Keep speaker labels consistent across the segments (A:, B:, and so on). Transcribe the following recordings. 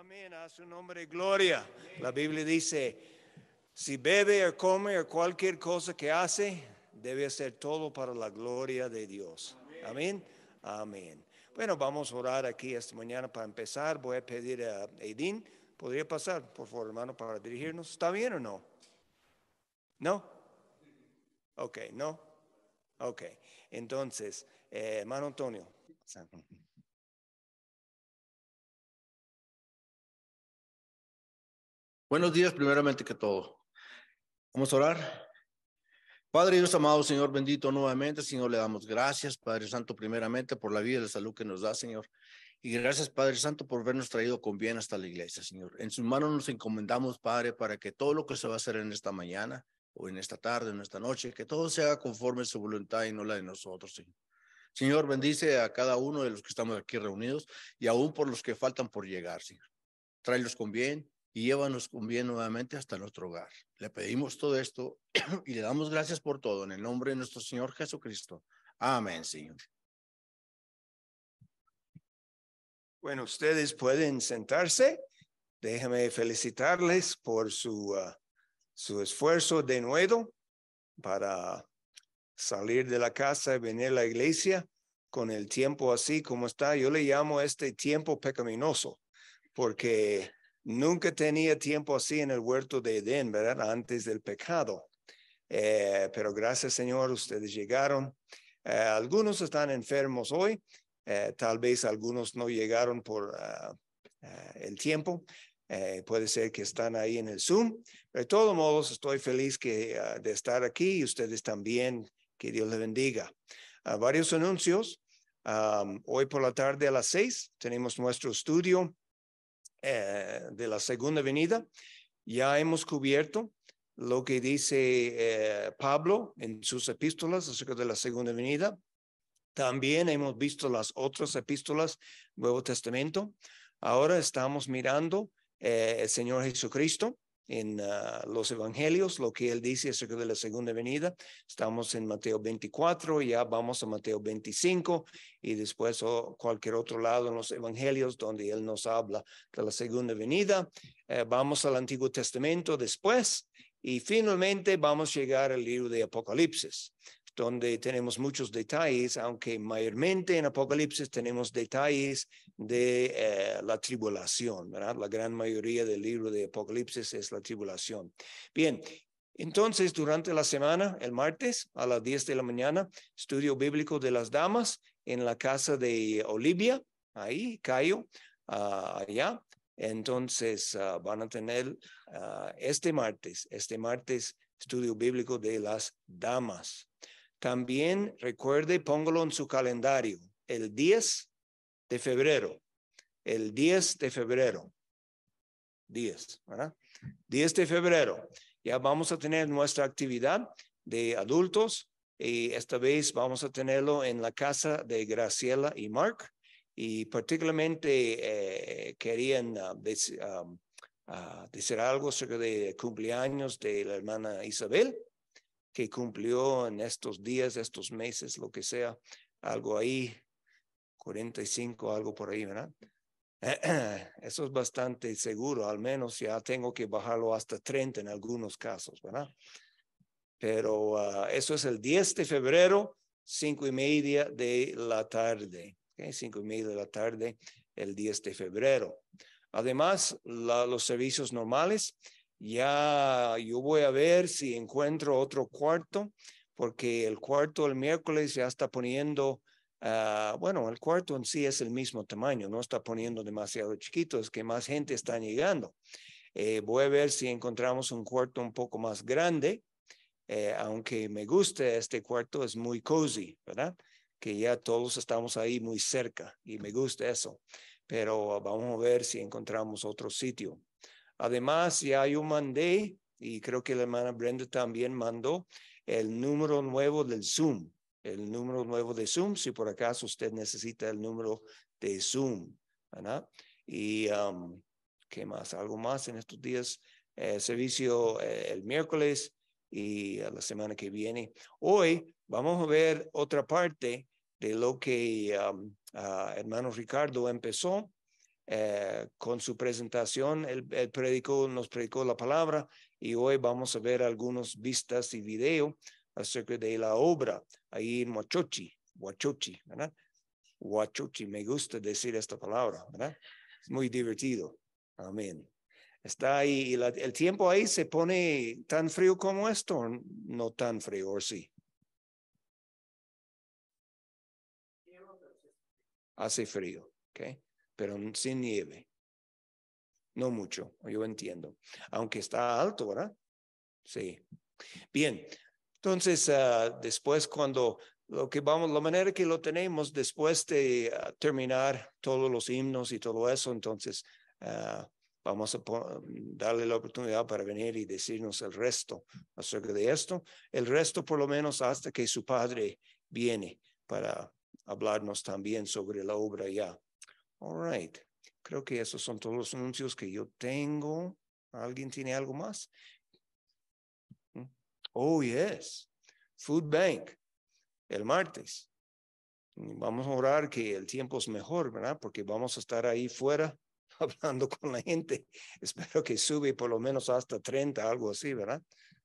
A: Amén, a su nombre gloria. La Biblia dice, si bebe o come o cualquier cosa que hace, debe hacer todo para la gloria de Dios. Amén. Amén. Bueno, vamos a orar aquí esta mañana para empezar. Voy a pedir a Edín, ¿podría pasar, por favor, hermano, para dirigirnos? ¿Está bien o no? ¿No? Ok, no. Ok.
B: Entonces, eh, hermano Antonio. Buenos días, primeramente que todo. Vamos a orar. Padre Dios amado, Señor bendito, nuevamente, Señor, le
C: damos gracias, Padre Santo, primeramente por la vida y la salud que nos da, Señor. Y gracias, Padre Santo, por vernos traído con bien hasta la iglesia, Señor. En sus manos nos encomendamos, Padre, para que todo lo que se va a hacer en esta mañana, o en esta tarde, o en esta noche, que todo se haga conforme a su voluntad y no la de nosotros, Señor. Señor, bendice a cada uno de los que estamos aquí reunidos y aún por los que faltan por llegar, Señor. Tráelos con bien, y llévanos con bien nuevamente hasta nuestro hogar. Le pedimos todo esto y le damos gracias por todo en el nombre de nuestro Señor Jesucristo.
A: Amén, Señor. Bueno, ustedes pueden sentarse. Déjame felicitarles por su, ah, su esfuerzo de nuevo para salir de la casa y venir a la iglesia con el tiempo así como está. Yo le llamo este tiempo pecaminoso porque Nunca tenía tiempo así en el huerto de Edén, ¿verdad? Antes del pecado. Eh, pero gracias Señor, ustedes llegaron. Eh, algunos están enfermos hoy, eh, tal vez algunos no llegaron por ah, ah, el tiempo. puede ser que están ahí en el Zoom. de todos modos, estoy feliz ah, de estar aquí y ustedes también. Que Dios les bendiga. varios anuncios. hoy por la tarde a las seis tenemos nuestro estudio eh, de la segunda venida, ya hemos cubierto lo que dice eh, Pablo en sus epístolas acerca de la segunda venida. También hemos visto las otras epístolas, Nuevo Testamento. Ahora estamos mirando eh, el Señor Jesucristo en ah, los evangelios, lo que él dice acerca de la segunda venida. Estamos en Mateo 24, ya vamos a Mateo 25 y después o oh, cualquier otro lado en los evangelios donde él nos habla de la segunda venida. Eh, vamos al Antiguo Testamento después y finalmente vamos a llegar al libro de Apocalipsis donde tenemos muchos detalles, aunque mayormente en Apocalipsis tenemos detalles de eh, la tribulación, ¿verdad? La gran mayoría del libro de Apocalipsis es la tribulación. Bien, entonces durante la semana, el martes a las 10 de la mañana, estudio bíblico de las damas en la casa de Olivia, ahí, Cayo, ah, allá. Entonces ah, van a tener ah, este martes, este martes, estudio bíblico de las damas. También recuerde, póngalo en su calendario, el 10 de febrero, el 10 de febrero, 10, ¿verdad? 10 de febrero, ya vamos a tener nuestra actividad de adultos y esta vez vamos a tenerlo en la casa de Graciela y Mark y particularmente eh, querían ah, ah, ah, decir algo acerca de cumpleaños de la hermana Isabel que cumplió en estos días, estos meses, lo que sea, algo ahí 45, algo por ahí, ¿verdad? Eso es bastante seguro, al menos ya tengo que bajarlo hasta 30 en algunos casos, ¿verdad? Pero ah, eso es el 10 de febrero, 5 y media de la tarde, 5 y media de la tarde, el 10 de febrero. Además, los servicios normales, ya yo voy a ver si encuentro otro cuarto, porque el cuarto el miércoles ya está poniendo Ah, bueno, el cuarto en sí es el mismo tamaño, no está poniendo demasiado chiquito, es que más gente está llegando. Eh, voy a ver si encontramos un cuarto un poco más grande, eh, aunque me guste este cuarto, es muy cozy, ¿verdad? Que ya todos estamos ahí muy cerca y me gusta eso, pero vamos a ver si encontramos otro sitio. Además, ya yo mandé, y creo que la hermana Brenda también mandó, el número nuevo del Zoom el número nuevo de Zoom, si por acaso usted necesita el número de Zoom, Y um, qué más, algo más en estos días, eh, servicio eh, el miércoles y a eh, la semana que viene. Hoy vamos a ver otra parte de lo que um, ah, hermano Ricardo empezó con su presentación. Él, predicó, nos predicó la palabra y hoy vamos a ver algunas vistas y video acerca de la obra ahí en Huachochi, Huachochi, ¿verdad? Huachochi, me gusta decir esta palabra, ¿verdad? Es muy divertido. Amén. Está ahí, el tiempo ahí se pone tan frío como esto, no tan frío, ¿o sí? Hace frío, ¿ok? Pero sin nieve. No mucho, yo entiendo. Aunque está alto, ¿verdad? Sí. Bien, entonces, ah, después cuando lo que vamos, la manera que lo tenemos después de ah, terminar todos los himnos y todo eso, entonces ah, vamos a mm, darle la oportunidad para venir y decirnos el resto acerca de esto, el resto por lo menos hasta que su padre viene para hablarnos también sobre la obra ya. All right. Creo que esos son todos los anuncios que yo tengo. ¿Alguien tiene algo más? Oh, yes. Food Bank, el martes. Vamos a orar que el tiempo es mejor, ¿verdad? Porque vamos a estar ahí fuera hablando con la gente. Espero que sube por lo menos hasta 30, algo así, ¿verdad?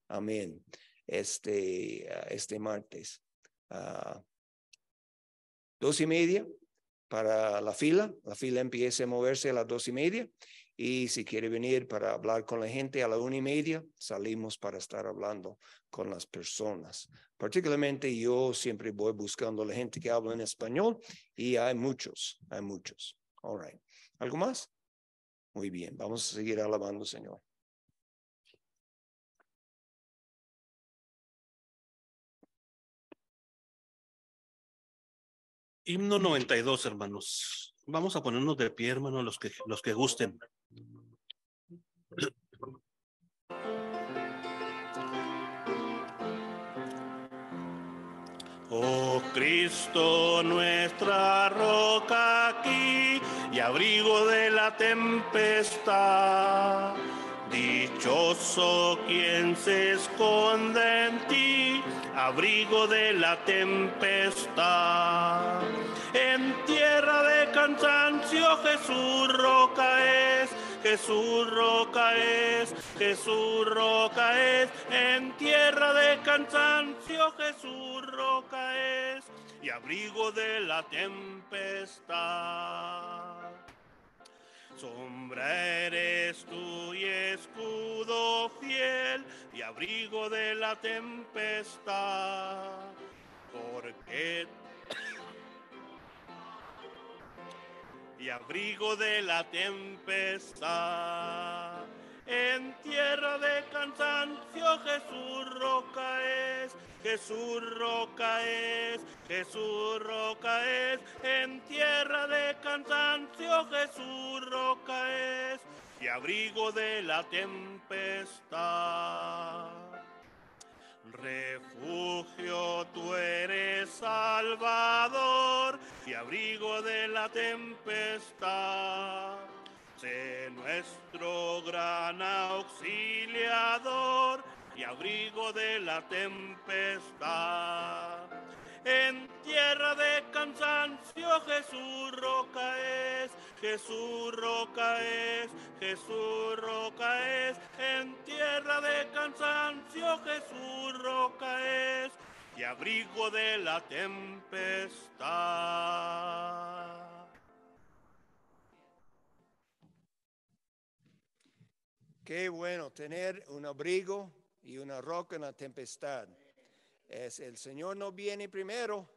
A: Amén. Este, ah, este martes. Ah, dos y media para la fila. La fila empieza a moverse a las dos y media. Y si quiere venir para hablar con la gente a la una y media, salimos para estar hablando con las personas. Particularmente yo siempre voy buscando la gente que habla en español y hay muchos, hay muchos. All right. ¿Algo más?
B: Muy bien, vamos a seguir alabando, Señor. Himno 92, hermanos. Vamos a ponernos de pie, hermanos, los que,
D: los que gusten. Oh Cristo, nuestra roca aquí y abrigo de la tempestad. Dichoso quien se esconde en ti, abrigo de la tempestad. En tierra de cansancio Jesús roca es Jesús roca es, Jesús roca es, en tierra de cansancio Jesús roca es, y abrigo de la tempestad. Sombra eres tú y escudo fiel y abrigo de la tempestad, porque y abrigo de la tempestad. En tierra de cansancio Jesús roca es, Jesús roca es, Jesús roca es. En tierra de cansancio Jesús roca es y abrigo de la tempestad. Refugio tú eres Salvador y abrigo de la tempestad. Sé nuestro gran auxiliador y abrigo de la tempestad. En tierra de cansancio Jesús roca es, Jesús roca es, Jesús roca es. En tierra de cansancio Jesús roca es, y abrigo de la tempestad.
A: Qué bueno tener un abrigo y una roca en la tempestad. Es, el Señor no viene primero.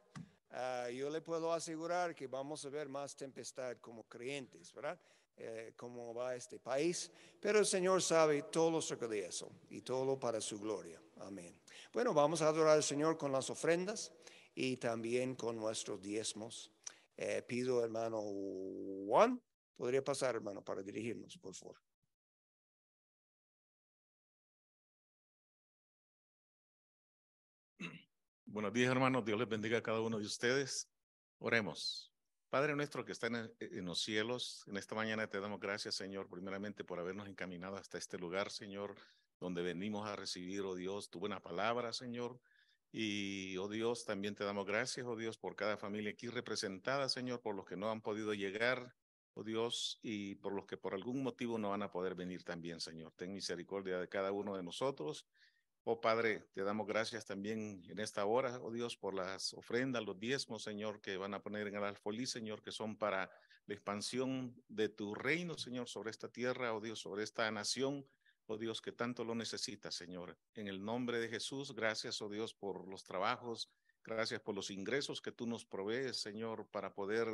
A: Ah, yo le puedo asegurar que vamos a ver más tempestad como creyentes, ¿verdad? Eh, cómo va este país. Pero el Señor sabe todo lo de eso y todo para su gloria. Amén. Bueno, vamos a adorar al Señor con las ofrendas y también con nuestros diezmos. Eh, pido, hermano Juan, podría pasar,
B: hermano, para dirigirnos, por favor. Buenos días, hermanos. Dios les bendiga a cada uno de
E: ustedes. Oremos. Padre nuestro que está en, los cielos, en esta mañana te damos gracias, Señor, primeramente por habernos encaminado hasta este lugar, Señor, donde venimos a recibir, oh Dios, tu buena palabra, Señor. Y, oh Dios, también te damos gracias, oh Dios, por cada familia aquí representada, Señor, por los que no han podido llegar, oh Dios, y por los que por algún motivo no van a poder venir también, Señor. Ten misericordia de cada uno de nosotros. Oh Padre, te damos gracias también en esta hora, oh Dios, por las ofrendas, los diezmos, Señor, que van a poner en el alfolí, Señor, que son para la expansión de tu reino, Señor, sobre esta tierra, oh Dios, sobre esta nación, oh Dios, que tanto lo necesitas, Señor. En el nombre de Jesús, gracias, oh Dios, por los trabajos, gracias por los ingresos que tú nos provees, Señor, para poder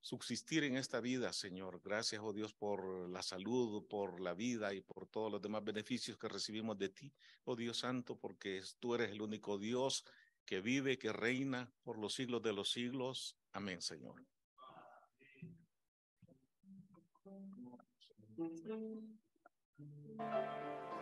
E: subsistir en esta vida, Señor. Gracias, oh Dios, por la salud, por la vida y por todos los demás beneficios que recibimos de ti, oh Dios Santo, porque tú eres el único Dios que vive, que reina por los siglos de los siglos. Amén, Señor.
B: Thank you.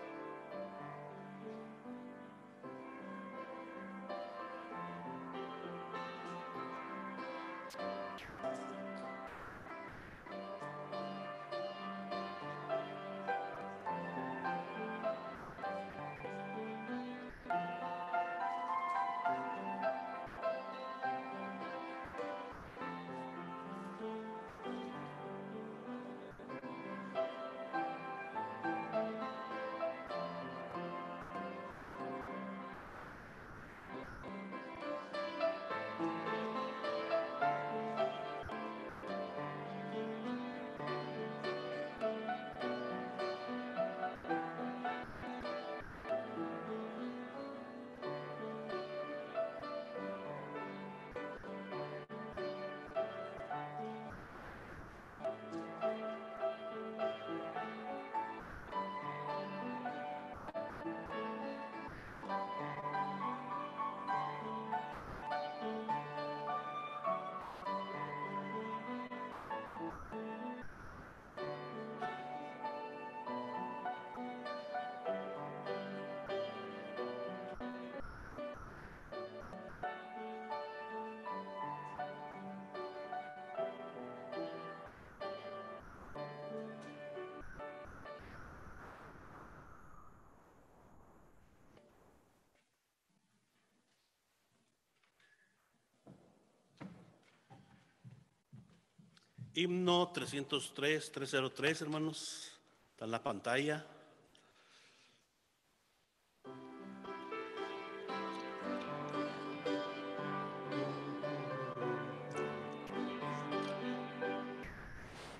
D: Himno 303, 303, hermanos. Está en la pantalla.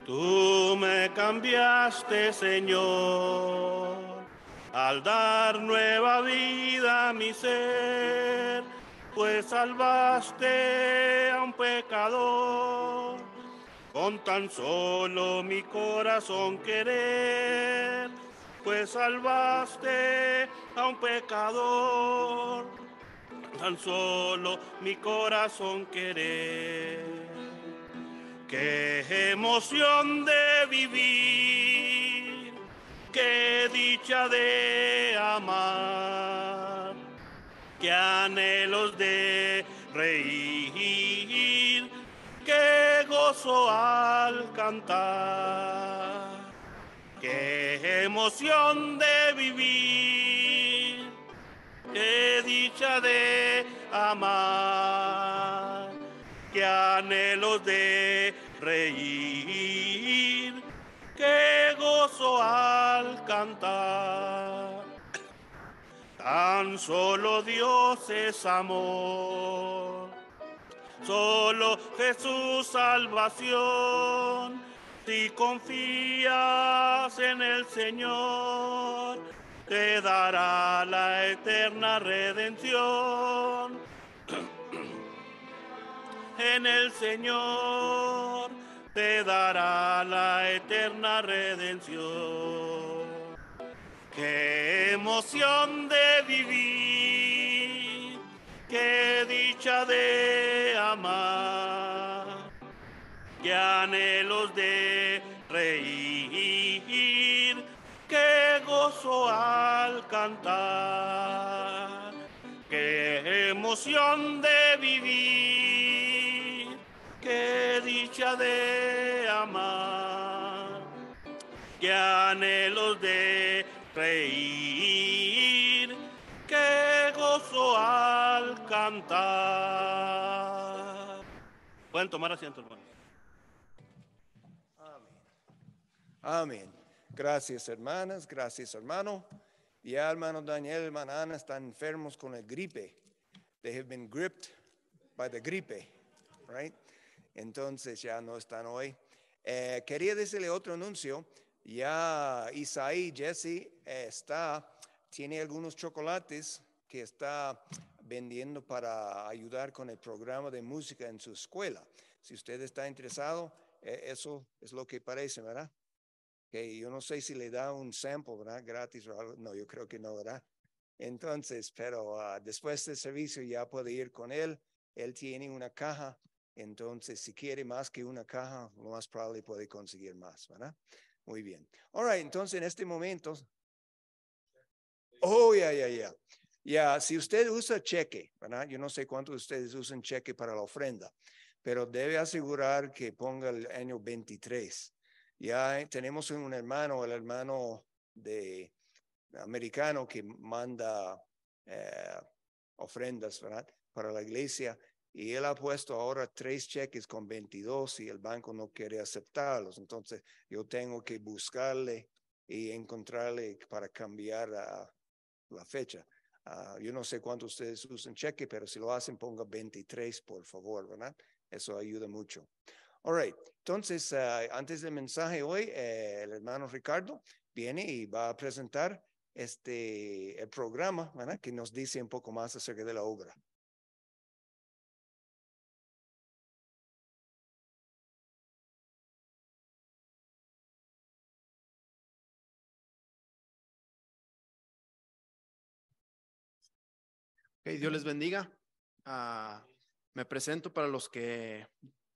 D: Tú me cambiaste, Señor, al dar nueva vida a mi ser, pues salvaste a un pecador tan solo mi corazón querer, pues salvaste a un pecador, tan solo mi corazón querer. Qué emoción de vivir, qué dicha de amar, qué anhelos de reír gozo al cantar. Qué emoción de vivir, qué dicha de amar, qué anhelos de reír, qué gozo al cantar. Tan solo Dios es amor solo Jesús salvación. Si confías en el Señor, te dará la eterna redención. en el Señor te dará la eterna redención. Qué emoción de vivir qué dicha de amar, qué anhelos de reír, qué gozo al cantar, qué emoción de vivir, qué dicha de amar, qué anhelos de reír, qué gozo al Pueden tomar asiento, hermanos.
A: Amén. Gracias, hermanas. Gracias, hermano. Ya, hermano Daniel, hermana Ana, están enfermos con el gripe. They have been gripped by the gripe, right? Entonces ya no están hoy. Eh, quería decirle otro anuncio. Ya Isaí, Jesse, eh, está, tiene algunos chocolates que está vendiendo para ayudar con el programa de música en su escuela. Si usted está interesado, e, eso es lo que parece, ¿verdad? Que yo no sé si le da un sample, ¿verdad? Gratis o algo. No, yo creo que no, ¿verdad? Entonces, pero ah, después del servicio ya puede ir con él. Él tiene una caja. Entonces, si quiere más que una caja, lo más probable puede conseguir más, ¿verdad? Muy bien. All right, entonces en este momento. Oh, ya, yeah, ya, yeah, ya. Yeah. Ya, ah, si usted usa cheque, ¿verdad? Yo no sé cuántos de ustedes usan cheque para la ofrenda, pero debe asegurar que ponga el año 23. Ya eh, tenemos un hermano, el hermano de americano que manda eh, ofrendas, ¿verdad? Para la iglesia. Y él ha puesto ahora tres cheques con 22 y el banco no quiere aceptarlos. Entonces yo tengo que buscarle y encontrarle para cambiar a ah, la fecha. Ah, yo no sé cuánto ustedes usan cheque, pero si lo hacen, ponga 23, por favor, ¿verdad? Eso ayuda mucho. All right. Entonces, ah, antes del mensaje hoy, eh, el hermano Ricardo viene y va a presentar este el programa,
B: ¿verdad? Que nos dice un poco más acerca de la obra. Dios les bendiga. Ah, me presento para los
C: que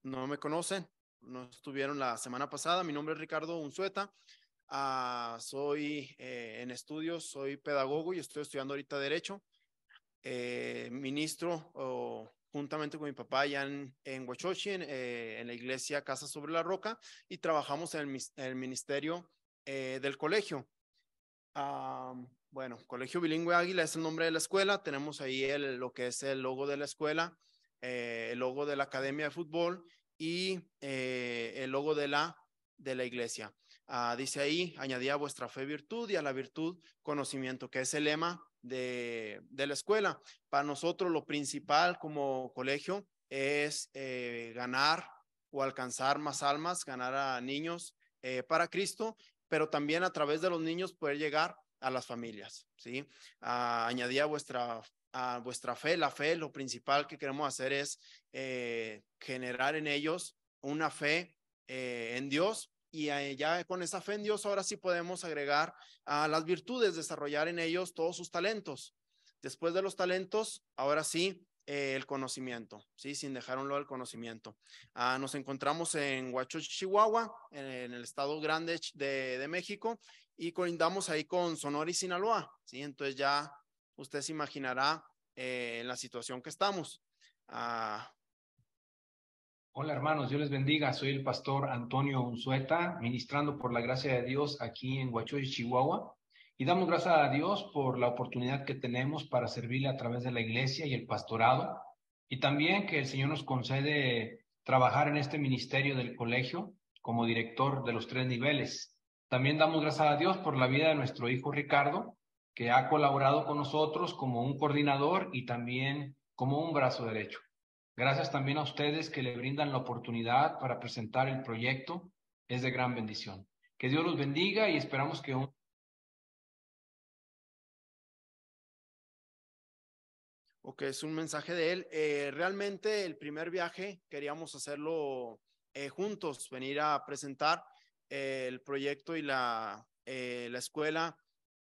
C: no me conocen, no estuvieron la semana pasada. Mi nombre es Ricardo Unzueta. Ah, soy eh, en estudios, soy pedagogo y estoy estudiando ahorita Derecho. Eh, ministro oh, juntamente con mi papá ya en, en eh, en, la iglesia Casa sobre la Roca, y trabajamos en el, ministerio del colegio. Ah, bueno, Colegio Bilingüe Águila es el nombre de la escuela. Tenemos ahí el, lo que es el logo de la escuela, eh, el logo de la Academia de Fútbol y eh, el logo de la, de la iglesia. Ah, dice ahí, añadía vuestra fe virtud y a la virtud conocimiento, que es el lema de, la escuela. Para nosotros lo principal como colegio es eh, ganar o alcanzar más almas, ganar a niños para Cristo, pero también a través de los niños poder llegar a las familias, ¿sí? Añadir ah, añadía vuestra a vuestra fe. La fe, lo principal que queremos hacer es eh, generar en ellos una fe eh, en Dios. Y ya con esa fe en Dios, ahora sí podemos agregar a las virtudes, desarrollar en ellos todos sus talentos. Después de los talentos, ahora sí, eh, el conocimiento, ¿sí? Sin dejar un lado el conocimiento. Ah, nos encontramos en Huacho, Chihuahua, en, el estado grande de, de México, y colindamos ahí con Sonora y Sinaloa, ¿sí? Entonces ya usted se imaginará eh, la situación que estamos. Ah. Hola hermanos, Dios les bendiga. Soy el pastor Antonio Unzueta, ministrando por la gracia de Dios aquí en Huachoy, Chihuahua. Y damos gracias a Dios por la oportunidad que tenemos para servirle a través de la iglesia y el pastorado. Y también que el Señor nos concede trabajar en este ministerio del colegio como director de los tres niveles, también damos gracias a Dios por la vida de nuestro hijo Ricardo, que ha colaborado con nosotros como un coordinador y también como un brazo derecho. Gracias también a ustedes
B: que le brindan la oportunidad para presentar el proyecto. Es de gran bendición. Que Dios los bendiga y esperamos que un... Ok, es un mensaje de él. Eh, realmente el primer viaje
C: queríamos hacerlo eh, juntos, venir a presentar eh, el proyecto y la, eh, la escuela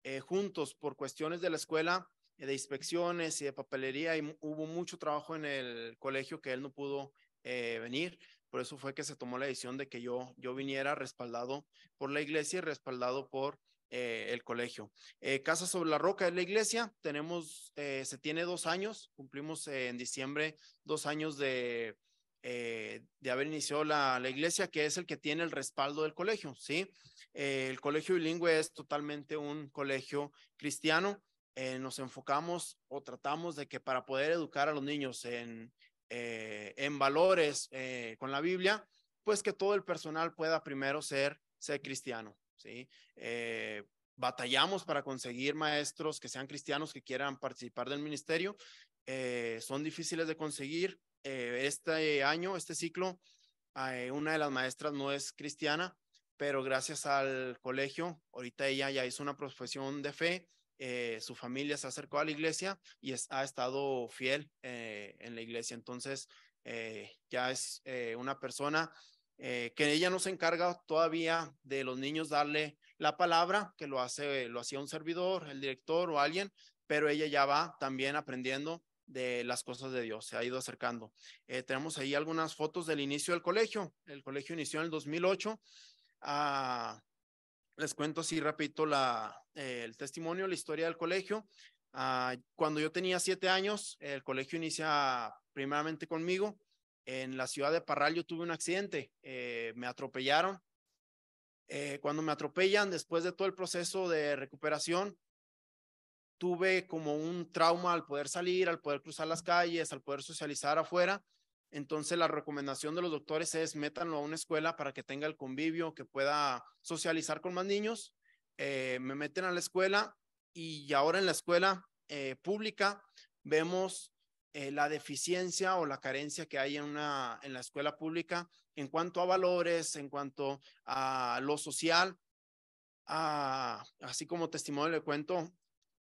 C: eh, juntos por cuestiones de la escuela, de inspecciones y de papelería, y hubo mucho trabajo en el colegio que él no pudo venir. Por eso fue que se tomó la decisión de que yo, yo viniera respaldado por la iglesia y respaldado por el colegio. Casa sobre la Roca es la iglesia. Tenemos, se tiene dos años, cumplimos en diciembre dos años de eh, de haber iniciado la, iglesia, que es el que tiene el respaldo del colegio, ¿sí? Eh, el colegio bilingüe es totalmente un colegio cristiano. Eh, nos enfocamos o tratamos de que para poder educar a los niños en, en valores con la Biblia, pues que todo el personal pueda primero ser, ser cristiano, ¿sí? batallamos para conseguir maestros que sean cristianos que quieran participar del ministerio. son difíciles de conseguir, eh, este año, este ciclo, eh, una de las maestras no es cristiana, pero gracias al colegio, ahorita ella ya hizo una profesión de fe, eh, su familia se acercó a la iglesia y ha estado fiel en la iglesia. Entonces, ya es una persona que ella no se encarga todavía de los niños darle la palabra, que lo hace, lo hacía un servidor, el director o alguien, pero ella ya va también aprendiendo de las cosas de Dios, se ha ido acercando. Eh, tenemos ahí algunas fotos del inicio del colegio. El colegio inició en el 2008. Ah, les cuento así repito la, eh, el testimonio, la historia del colegio. Ah, cuando yo tenía siete años, el colegio inicia primeramente conmigo. En la ciudad de Parral yo tuve un accidente, eh, me atropellaron. cuando me atropellan, después de todo el proceso de recuperación, tuve como un trauma al poder salir, al poder cruzar las calles, al poder socializar afuera. Entonces la recomendación de los doctores es métanlo a una escuela para que tenga el convivio, que pueda socializar con más niños. Eh, me meten a la escuela y ahora en la escuela eh, pública vemos eh, la deficiencia o la carencia que hay en, una, en la escuela pública en cuanto a valores, en cuanto a lo social. Ah, así como testimonio le cuento,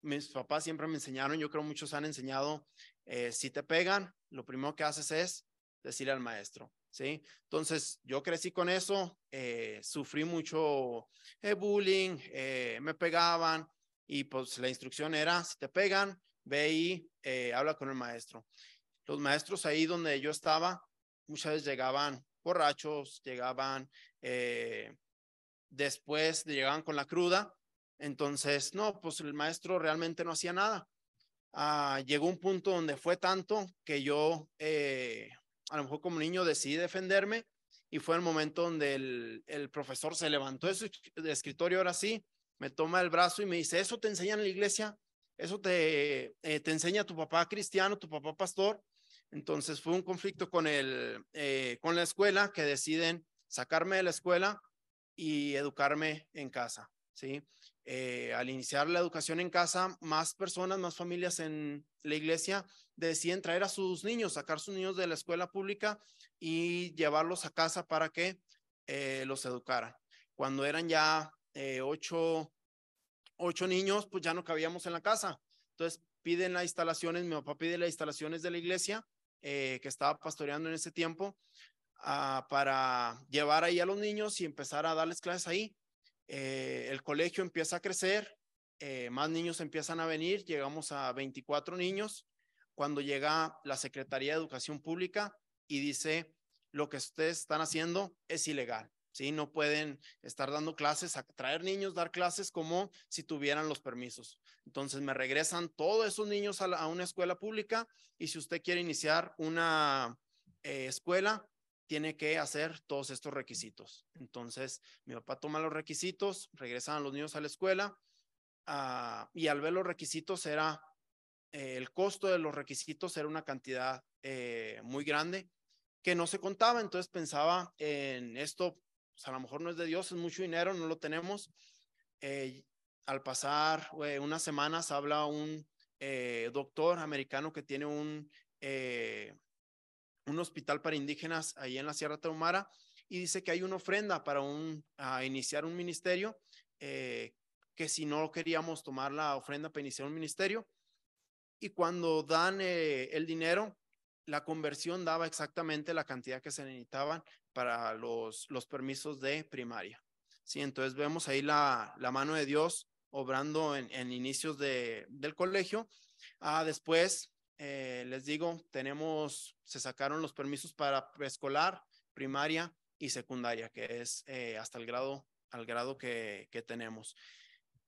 C: mis papás siempre me enseñaron, yo creo muchos han enseñado, eh, si te pegan, lo primero que haces es decirle al maestro, ¿sí? Entonces, yo crecí con eso, eh, sufrí mucho eh, bullying, me pegaban y pues la instrucción era, si te pegan, ve y habla con el maestro. Los maestros ahí donde yo estaba, muchas veces llegaban borrachos, llegaban después, llegaban con la cruda entonces, no, pues el maestro realmente no hacía nada. Ah, llegó un punto donde fue tanto que yo, eh, a lo mejor como niño, decidí defenderme y fue el momento donde el, profesor se levantó de su escritorio, ahora sí, me toma el brazo y me dice, ¿eso te enseña en la iglesia? ¿Eso te, eh, te enseña tu papá cristiano, tu papá pastor? Entonces fue un conflicto con, el, eh, con la escuela que deciden sacarme de la escuela y educarme en casa, ¿sí? Eh, al iniciar la educación en casa, más personas, más familias en la iglesia deciden traer a sus niños, sacar sus niños de la escuela pública y llevarlos a casa para que eh, los educara. Cuando eran ya eh, ocho, niños, pues ya no cabíamos en la casa. Entonces piden las instalaciones, mi papá pide las instalaciones de la iglesia que estaba pastoreando en ese tiempo. Ah, para llevar ahí a los niños y empezar a darles clases ahí. Eh, el colegio empieza a crecer, eh, más niños empiezan a venir, llegamos a 24 niños, cuando llega la Secretaría de Educación Pública y dice, lo que ustedes están haciendo es ilegal, ¿sí? No pueden estar dando clases, traer niños, dar clases como si tuvieran los permisos. Entonces me regresan todos esos niños a, una escuela pública y si usted quiere iniciar una eh, escuela, tiene que hacer todos estos requisitos. Entonces, mi papá toma los requisitos, regresan los niños a la escuela ah, y al ver los requisitos era, eh, el costo de los requisitos era una cantidad eh, muy grande que no se contaba, entonces pensaba en esto, pues, a lo mejor no es de Dios, es mucho dinero, no lo tenemos. Eh, al pasar unas semanas habla un doctor americano que tiene un un hospital para indígenas ahí en la Sierra Tarahumara y dice que hay una ofrenda para un, a iniciar un ministerio, eh, que si no queríamos tomar la ofrenda para iniciar un ministerio. Y cuando dan eh, el dinero, la conversión daba exactamente la cantidad que se necesitaban para los, los permisos de primaria. Sí, entonces vemos ahí la, mano de Dios obrando en, inicios de, del colegio. a ah, después eh, les digo, tenemos, se sacaron los permisos para preescolar, primaria y secundaria, que es eh, hasta el grado, al grado que, tenemos.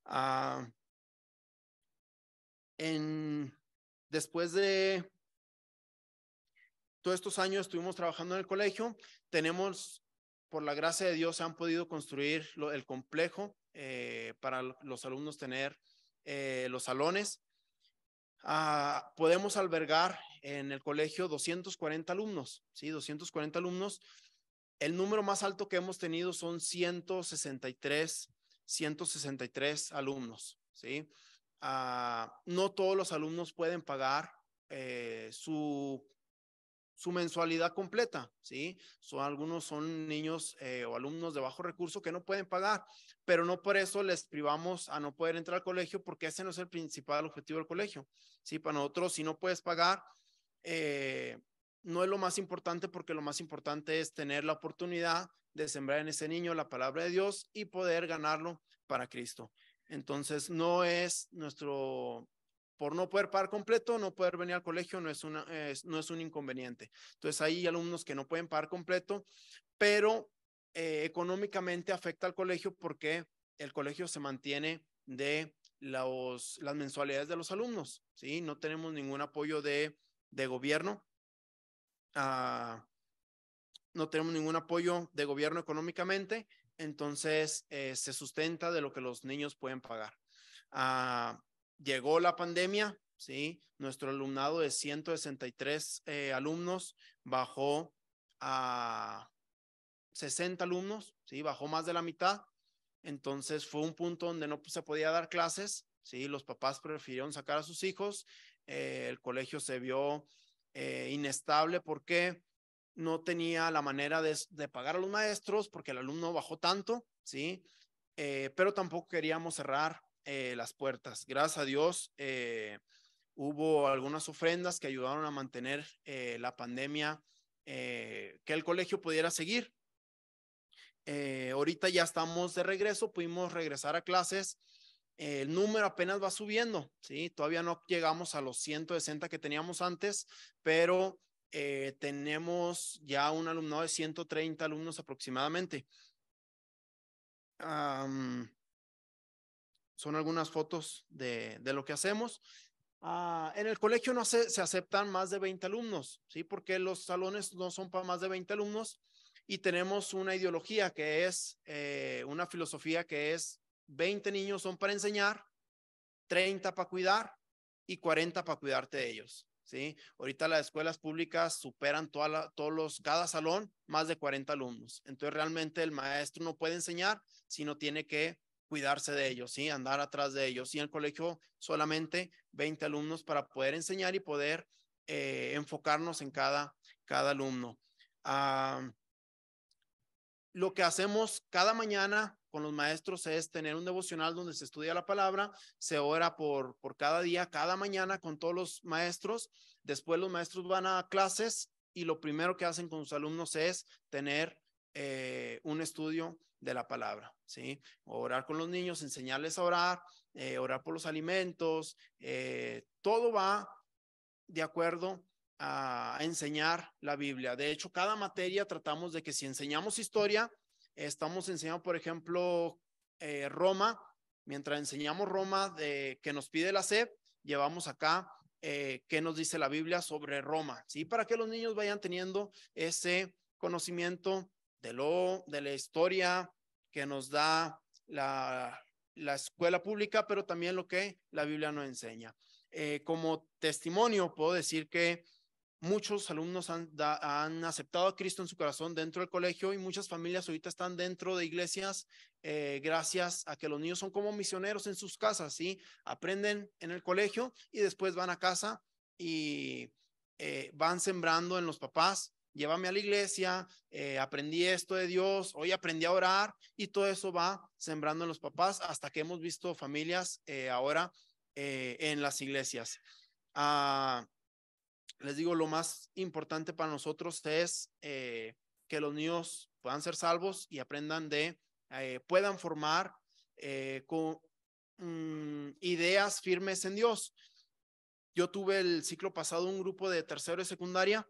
C: Ah, en, después de todos estos años estuvimos trabajando en el colegio, tenemos, por la gracia de Dios, se han podido construir el complejo eh, para los alumnos tener los salones Ah, podemos albergar en el colegio 240 alumnos, ¿sí? 240 alumnos. El número más alto que hemos tenido son 163, 163 alumnos, ¿sí? Ah, no todos los alumnos pueden pagar eh, su su mensualidad completa, ¿sí? Son, algunos son niños eh, o alumnos de bajo recurso que no pueden pagar, pero no por eso les privamos a no poder entrar al colegio porque ese no es el principal objetivo del colegio, ¿sí? Para nosotros, si no puedes pagar, eh, no es lo más importante porque lo más importante es tener la oportunidad de sembrar en ese niño la palabra de Dios y poder ganarlo para Cristo. Entonces, no es nuestro por no poder pagar completo, no poder venir al colegio no es, una, no es un inconveniente. Entonces hay alumnos que no pueden pagar completo, pero eh, económicamente afecta al colegio porque el colegio se mantiene de los, las mensualidades de los alumnos, ¿sí? No tenemos ningún apoyo de, de gobierno. Ah, no tenemos ningún apoyo de gobierno económicamente, entonces eh, se sustenta de lo que los niños pueden pagar. Ah, llegó la pandemia, ¿sí? Nuestro alumnado de 163 eh, alumnos bajó a 60 alumnos, ¿sí? Bajó más de la mitad. Entonces fue un punto donde no se podía dar clases, ¿sí? Los papás prefirieron sacar a sus hijos. Eh, el colegio se vio eh, inestable porque no tenía la manera de, pagar a los maestros porque el alumno bajó tanto, ¿sí? pero tampoco queríamos cerrar eh, las puertas. Gracias a Dios, eh, hubo algunas ofrendas que ayudaron a mantener eh, la pandemia, que el colegio pudiera seguir. ahorita ya estamos de regreso, pudimos regresar a clases. El número apenas va subiendo, ¿sí? Todavía no llegamos a los 160 que teníamos antes, pero tenemos ya un alumnado de 130 alumnos aproximadamente son algunas fotos de, de lo que hacemos. Ah, en el colegio no se, aceptan más de 20 alumnos, ¿sí? Porque los salones no son para más de 20 alumnos y tenemos una ideología que es, eh, una filosofía que es 20 niños son para enseñar, 30 para cuidar y 40 para cuidarte de ellos. ¿sí? Ahorita las escuelas públicas superan toda todos los, cada salón, más de 40 alumnos. Entonces realmente el maestro no puede enseñar, no tiene que cuidarse de ellos, ¿sí? Andar atrás de ellos. Y en el colegio solamente 20 alumnos para poder enseñar y poder eh, enfocarnos en cada, cada alumno. Ah, lo que hacemos cada mañana con los maestros es tener un devocional donde se estudia la palabra, se ora por, por cada día, cada mañana con todos los maestros. Después los maestros van a clases y lo primero que hacen con sus alumnos es tener eh, un estudio de la palabra, ¿sí? Orar con los niños, enseñarles a orar, eh, orar por los alimentos, eh, todo va de acuerdo a enseñar la Biblia. De hecho, cada materia tratamos de que si enseñamos historia, estamos enseñando, por ejemplo, Roma, mientras enseñamos Roma de, que nos pide la sed, llevamos acá eh, qué nos dice la Biblia sobre Roma, ¿sí? Para que los niños vayan teniendo ese conocimiento de, lo, de la historia que nos da la, escuela pública, pero también lo que la Biblia nos enseña. Eh, como testimonio, puedo decir que muchos alumnos han, aceptado a Cristo en su corazón dentro del colegio y muchas familias ahorita están dentro de iglesias eh, gracias a que los niños son como misioneros en sus casas, ¿sí? Aprenden en el colegio y después van a casa y eh, van sembrando en los papás llévame a la iglesia, eh, aprendí esto de Dios, hoy aprendí a orar y todo eso va sembrando en los papás hasta que hemos visto familias eh, ahora eh, en las iglesias. Ah, les digo, lo más importante para nosotros es que los niños puedan ser salvos y aprendan de, puedan formar con mm, ideas firmes en Dios. Yo tuve el ciclo pasado un grupo de tercero y secundaria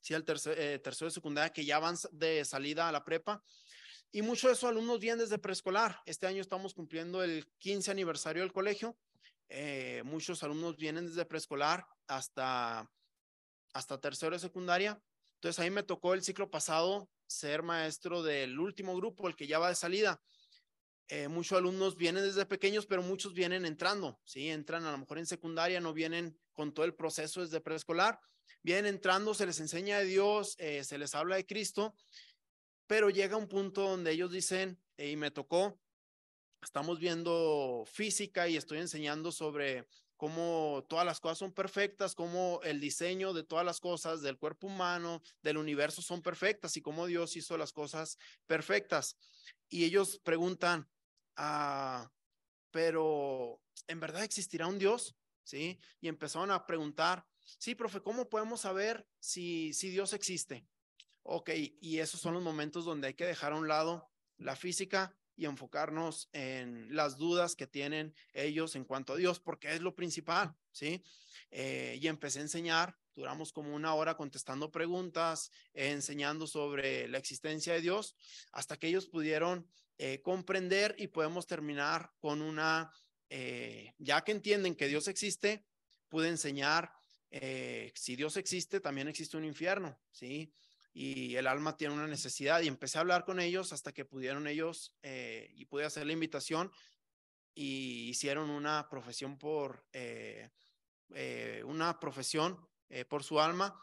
C: ¿sí? al eh, tercero, de secundaria que ya van de salida a la prepa. Y muchos de esos alumnos vienen desde preescolar. Este año estamos cumpliendo el 15 aniversario del colegio. Eh, muchos alumnos vienen desde preescolar hasta, hasta tercero de secundaria. Entonces, ahí me tocó el ciclo pasado ser maestro del último grupo, el que ya va de salida. Eh, muchos alumnos vienen desde pequeños, pero muchos vienen entrando, ¿sí? Entran a lo mejor en secundaria, no vienen con todo el proceso desde preescolar vienen entrando, se les enseña de Dios, eh, se les habla de Cristo, pero llega un punto donde ellos dicen, y me tocó, estamos viendo física y estoy enseñando sobre cómo todas las cosas son perfectas, cómo el diseño de todas las cosas del cuerpo humano, del universo son perfectas y cómo Dios hizo las cosas perfectas. Y ellos preguntan, ah, pero ¿en verdad existirá un Dios? ¿Sí? Y empezaron a preguntar Sí, profe, ¿cómo podemos saber si, si Dios existe? Ok, y esos son los momentos donde hay que dejar a un lado la física y enfocarnos en las dudas que tienen ellos en cuanto a Dios, porque es lo principal, ¿sí? Eh, y empecé a enseñar, duramos como una hora contestando preguntas, enseñando sobre la existencia de Dios, hasta que ellos pudieron eh, comprender y podemos terminar con una, eh, ya que entienden que Dios existe, pude enseñar eh, si Dios existe, también existe un infierno, ¿sí? Y el alma tiene una necesidad y empecé a hablar con ellos hasta que pudieron ellos eh, y pude hacer la invitación y hicieron una profesión por eh, una profesión por su alma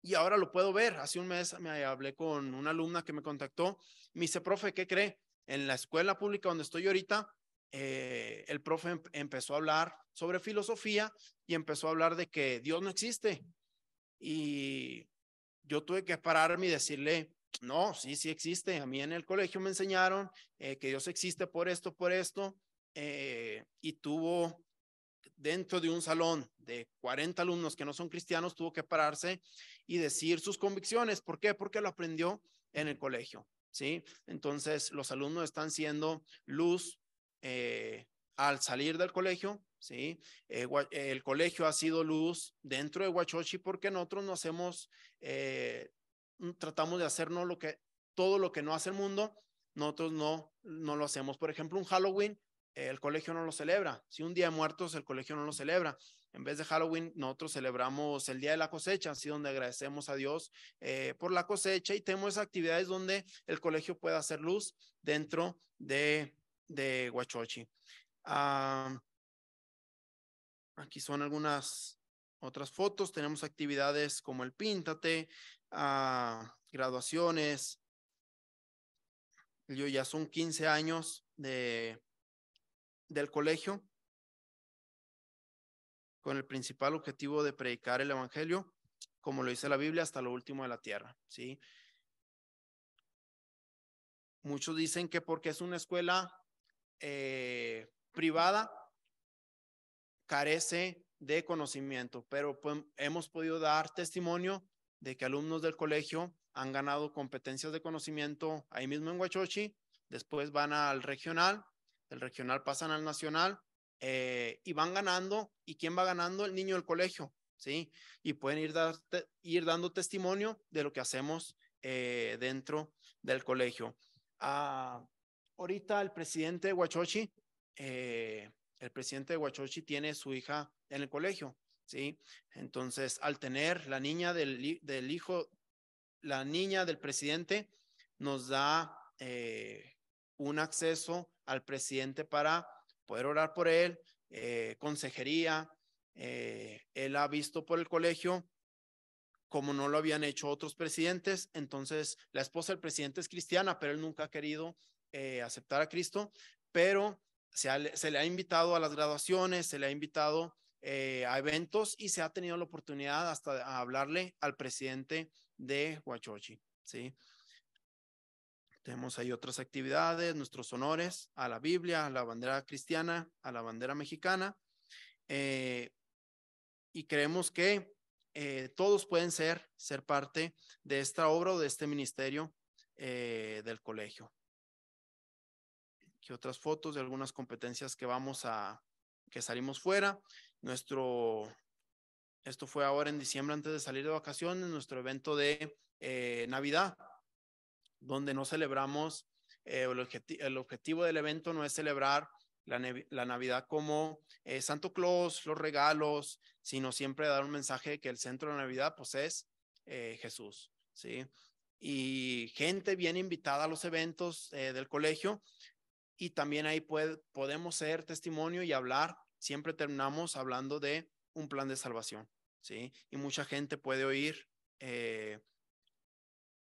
C: y ahora lo puedo ver. Hace un mes me hablé con una alumna que me contactó, me dice, profe, ¿qué cree? En la escuela pública donde estoy ahorita eh, el profe em, empezó a hablar sobre filosofía y empezó a hablar de que Dios no existe. Y yo tuve que pararme y decirle, no, sí, sí existe. A mí en el colegio me enseñaron eh, que Dios existe por esto, por esto. Eh, y tuvo dentro de un salón de 40 alumnos que no son cristianos, tuvo que pararse y decir sus convicciones. ¿Por qué? Porque lo aprendió en el colegio. ¿sí? Entonces, los alumnos están siendo luz eh, al salir del colegio, ¿sí? Eh, el colegio ha sido luz dentro de Huachochi porque nosotros no hacemos, eh, mm, tratamos de hacernos lo que, todo lo que no hace el mundo, nosotros no, no lo hacemos. Por ejemplo, un Halloween, el colegio no lo celebra. Si un día de muertos, el colegio no lo celebra. En vez de Halloween, nosotros celebramos el Día de la Cosecha, así donde agradecemos a Dios por la cosecha y tenemos actividades donde el colegio pueda hacer luz dentro de de Huachochi. Ah, aquí son algunas otras fotos. Tenemos actividades como el píntate, ah, graduaciones. Yo ya son 15 años de, del colegio con el principal objetivo de predicar el Evangelio, como lo dice la Biblia, hasta lo último de la tierra. ¿sí? Muchos dicen que porque es una escuela eh, privada carece de conocimiento, pero hemos podido dar testimonio de que alumnos del colegio han ganado competencias de conocimiento ahí mismo en Huachochi, después van al regional, del regional pasan al nacional eh, y van ganando. ¿Y quién va ganando? El niño del colegio, ¿sí? Y pueden ir, ir dando testimonio de lo que hacemos eh, dentro del colegio. Ah, Ahorita el presidente de Huachochi, eh, el presidente de Huachochi tiene su hija en el colegio, ¿sí? Entonces, al tener la niña del, del hijo, la niña del presidente, nos da eh, un acceso al presidente para poder orar por él, eh, consejería. él ha visto por el colegio como no lo habían hecho otros presidentes. Entonces, la esposa del presidente es cristiana, pero él nunca ha querido eh, aceptar a Cristo, pero se, le ha invitado a las graduaciones, se le ha invitado eh, a eventos y se ha tenido la oportunidad hasta hablarle al presidente de Huachochi, ¿sí? Tenemos ahí otras actividades, nuestros honores a la Biblia, a la bandera cristiana, a la bandera mexicana. Eh, y creemos que todos pueden ser, ser parte de esta obra o de este ministerio del colegio que otras fotos de algunas competencias que vamos a, que salimos fuera. Nuestro, esto fue ahora en diciembre antes de salir de vacaciones, nuestro evento de eh, Navidad, donde no celebramos, eh, el, objetivo del evento no es celebrar la, la Navidad como eh, Santo Claus, los regalos, sino siempre dar un mensaje que el centro de Navidad pues es Jesús, ¿sí? Y gente bien invitada a los eventos del colegio, y también ahí podemos ser testimonio y hablar. Siempre terminamos hablando de un plan de salvación, ¿sí? Y mucha gente puede oír eh,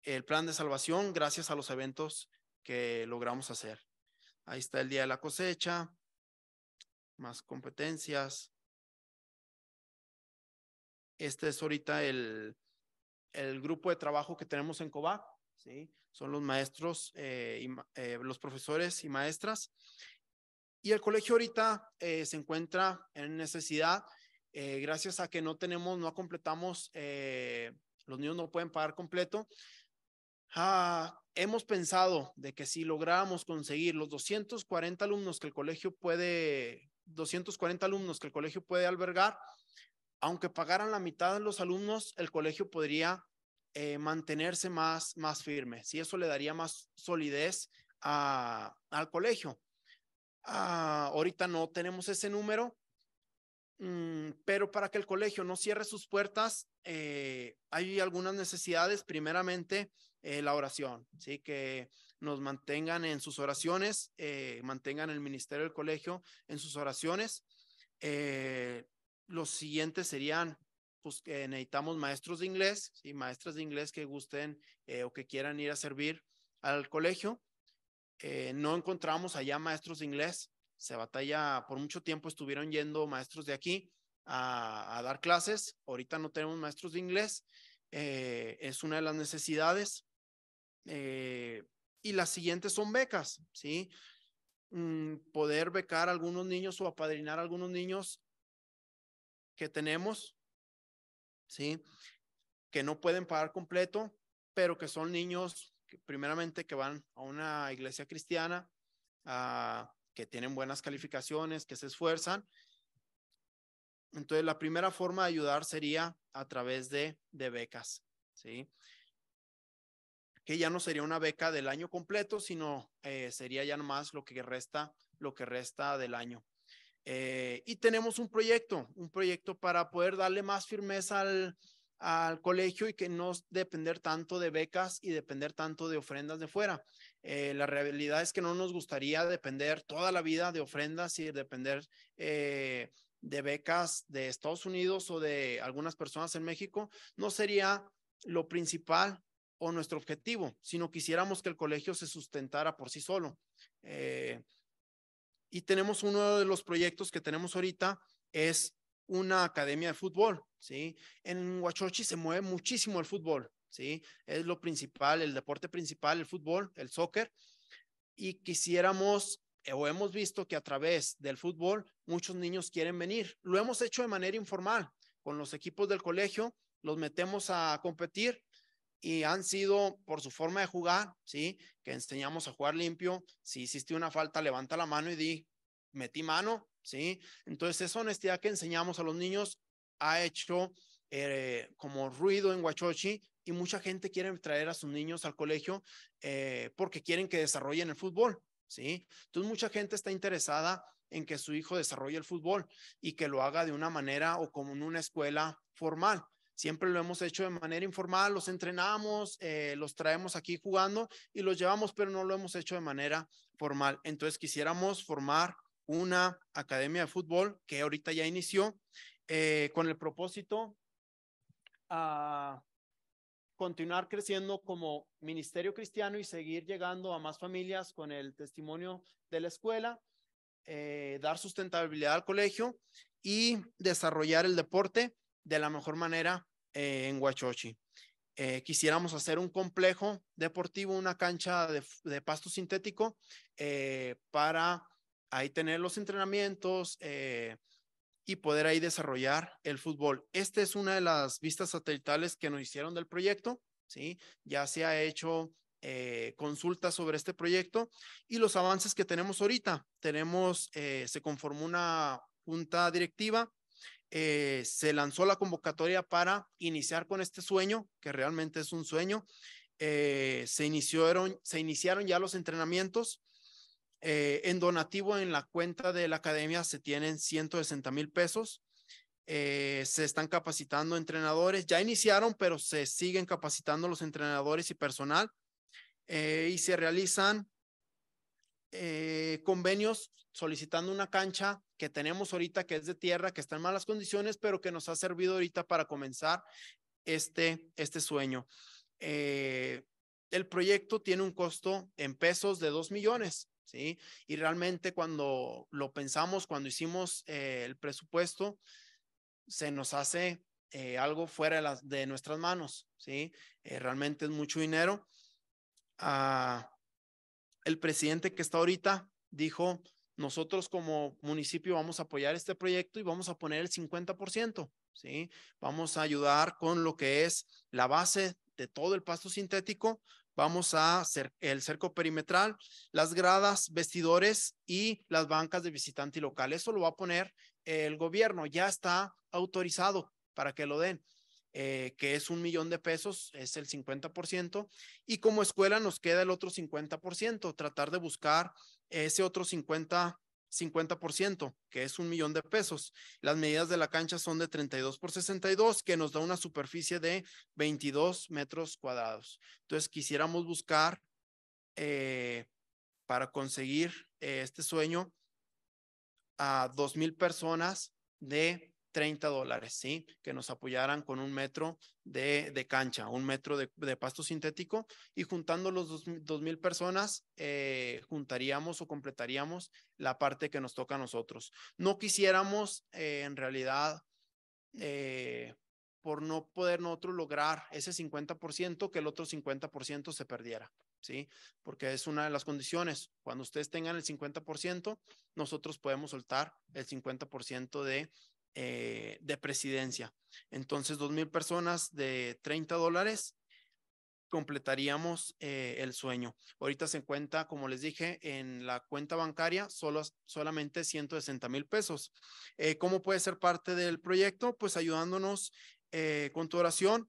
C: el plan de salvación gracias a los eventos que logramos hacer. Ahí está el día de la cosecha, más competencias. Este es ahorita el, grupo de trabajo que tenemos en COVAC. Son los maestros, eh, eh, los profesores y maestras. Y el colegio ahorita eh, se encuentra en necesidad, gracias a que no tenemos, no completamos, los niños no pueden pagar completo. Ah, hemos pensado de que si lográramos conseguir los 240 alumnos que el colegio puede, 240 alumnos que el colegio puede albergar, aunque pagaran la mitad de los alumnos, el colegio podría eh, mantenerse más, más firme, si eso le daría más solidez a, al colegio. Ah, ahorita no tenemos ese número, mm, pero para que el colegio no cierre sus puertas, eh, hay algunas necesidades. Primeramente, eh, la oración, ¿sí? que nos mantengan en sus oraciones, mantengan el ministerio del colegio en sus oraciones. los siguientes serían pues necesitamos maestros de inglés, y maestras de inglés que gusten eh, o que quieran ir a servir al colegio. Eh, no encontramos allá maestros de inglés, se batalla, por mucho tiempo estuvieron yendo maestros de aquí a, dar clases, ahorita no tenemos maestros de inglés, eh, es una de las necesidades. y las siguientes son becas, ¿sí? Mm, poder becar algunos niños o apadrinar algunos niños que tenemos ¿sí? Que no pueden pagar completo, pero que son niños, primeramente, que van a una iglesia cristiana, ah, que tienen buenas calificaciones, que se esfuerzan. Entonces, la primera forma de ayudar sería a través de, becas, ¿sí? que ya no sería una beca del año completo, sino eh, sería ya nomás lo que resta, lo que resta del año. Eh, y tenemos un proyecto, un proyecto para poder darle más firmeza al, colegio y que no depender tanto de becas y depender tanto de ofrendas de fuera. Eh, la realidad es que no nos gustaría depender toda la vida de ofrendas y depender eh, de becas de Estados Unidos o de algunas personas en México. No sería lo principal o nuestro objetivo, sino quisiéramos que el colegio se sustentara por sí solo. Y tenemos uno de los proyectos que tenemos ahorita, es una academia de fútbol, ¿sí? En Huachochi se mueve muchísimo el fútbol, ¿sí? Es lo principal, el deporte principal, el fútbol, el soccer. Y quisiéramos, eh, o hemos visto que a través del fútbol muchos niños quieren venir. Lo hemos hecho de manera informal, con los equipos del colegio, los metemos a competir y han sido por su forma de jugar, ¿sí? Que enseñamos a jugar limpio. Si hiciste una falta, levanta la mano y di, metí mano, ¿sí? Entonces, esa honestidad que enseñamos a los niños ha hecho eh, como ruido en Huachochi y mucha gente quiere traer a sus niños al colegio eh, porque quieren que desarrollen el fútbol, ¿sí? Entonces, mucha gente está interesada en que su hijo desarrolle el fútbol y que lo haga de una manera o como en una escuela formal. Siempre lo hemos hecho de manera informal, los entrenamos, eh, los traemos aquí jugando y los llevamos, pero no lo hemos hecho de manera formal. Entonces quisiéramos formar una academia de fútbol que ahorita ya inició eh, con el propósito a ah, continuar creciendo como ministerio cristiano y seguir llegando a más familias con el testimonio de la escuela, eh, dar sustentabilidad al colegio y desarrollar el deporte de la mejor manera eh, en Huachochi. Eh, quisiéramos hacer un complejo deportivo, una cancha de, pasto sintético eh, para ahí tener los entrenamientos y poder ahí desarrollar el fútbol. Esta es una de las vistas satelitales que nos hicieron del proyecto, ¿sí? Ya se ha hecho eh, consultas sobre este proyecto y los avances que tenemos ahorita. Tenemos, se conformó una junta directiva eh, se lanzó la convocatoria para iniciar con este sueño, que realmente es un sueño. Eh, se, iniciaron, se iniciaron ya los entrenamientos. Eh, en donativo en la cuenta de la academia se tienen 160 mil pesos. se están capacitando entrenadores, ya iniciaron, pero se siguen capacitando los entrenadores y personal. y se realizan eh, convenios solicitando una cancha que tenemos ahorita que es de tierra, que está en malas condiciones, pero que nos ha servido ahorita para comenzar este, este sueño. Eh, el proyecto tiene un costo en pesos de dos millones, ¿sí? Y realmente cuando lo pensamos, cuando hicimos eh, el presupuesto, se nos hace algo fuera de, de, nuestras manos, ¿sí? realmente es mucho dinero. Ah, el presidente que está ahorita dijo, nosotros como municipio vamos a apoyar este proyecto y vamos a poner el 50%, ¿sí? Vamos a ayudar con lo que es la base de todo el pasto sintético, vamos a hacer el cerco perimetral, las gradas, vestidores y las bancas de visitante y local. Eso lo va a poner el gobierno, ya está autorizado para que lo den. Eh, que es un millón de pesos, es el 50%, y como escuela nos queda el otro 50%, tratar de buscar ese otro 50%. 50%, que es un millón de pesos. Las medidas de la cancha son de 32 por 62, que nos da una superficie de 22 metros cuadrados. Entonces, quisiéramos buscar eh, para conseguir eh, este sueño a 2.000 personas de 30 dólares, ¿sí? Que nos apoyaran con un metro de, de cancha, un metro de, pasto sintético y juntando los dos, mil personas, eh, juntaríamos o completaríamos la parte que nos toca a nosotros. No quisiéramos eh, en realidad... Eh, por no poder nosotros lograr ese 50%, que el otro 50% se perdiera, ¿sí? Porque es una de las condiciones. Cuando ustedes tengan el 50%, nosotros podemos soltar el 50% de eh, de presidencia. Entonces, dos mil personas de 30 dólares completaríamos eh, el sueño. Ahorita se cuenta, como les dije, en la cuenta bancaria solo, solamente 160 mil pesos. Eh, ¿Cómo puede ser parte del proyecto? Pues ayudándonos con tu oración.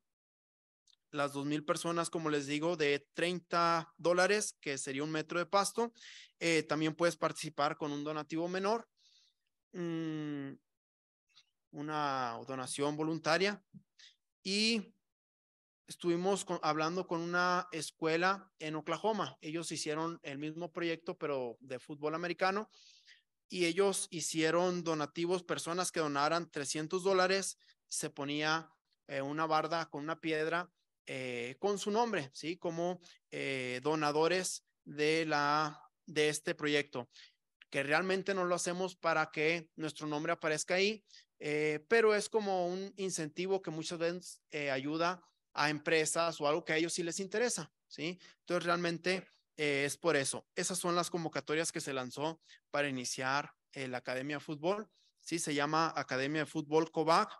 C: Las dos mil personas, como les digo, de 30 dólares, que sería un metro de pasto. también puedes participar con un donativo menor. Mm, una donación voluntaria y estuvimos hablando con una escuela en Oklahoma. Ellos hicieron el mismo proyecto, pero de fútbol americano, y ellos hicieron donativos, personas que donaran 300 dólares, se ponía eh, una barda con una piedra eh, con su nombre, ¿sí? Como eh, donadores de, la, de este proyecto, que realmente no lo hacemos para que nuestro nombre aparezca ahí, eh, pero es como un incentivo que muchas veces eh, ayuda a empresas o algo que a ellos sí les interesa, ¿sí? Entonces realmente eh, es por eso. Esas son las convocatorias que se lanzó para iniciar la Academia de Fútbol, ¿sí? Se llama Academia de Fútbol COVAC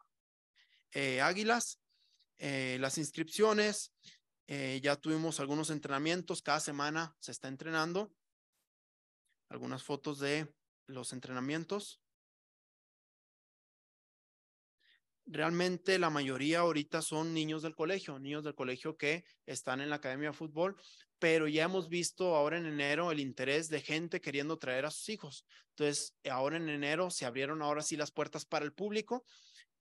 C: Águilas. las inscripciones, ya tuvimos algunos entrenamientos, cada semana se está entrenando. Algunas fotos de los entrenamientos. realmente la mayoría ahorita son niños del colegio, niños del colegio que están en la academia de fútbol, pero ya hemos visto ahora en enero el interés de gente queriendo traer a sus hijos. Entonces, ahora en enero se abrieron ahora sí las puertas para el público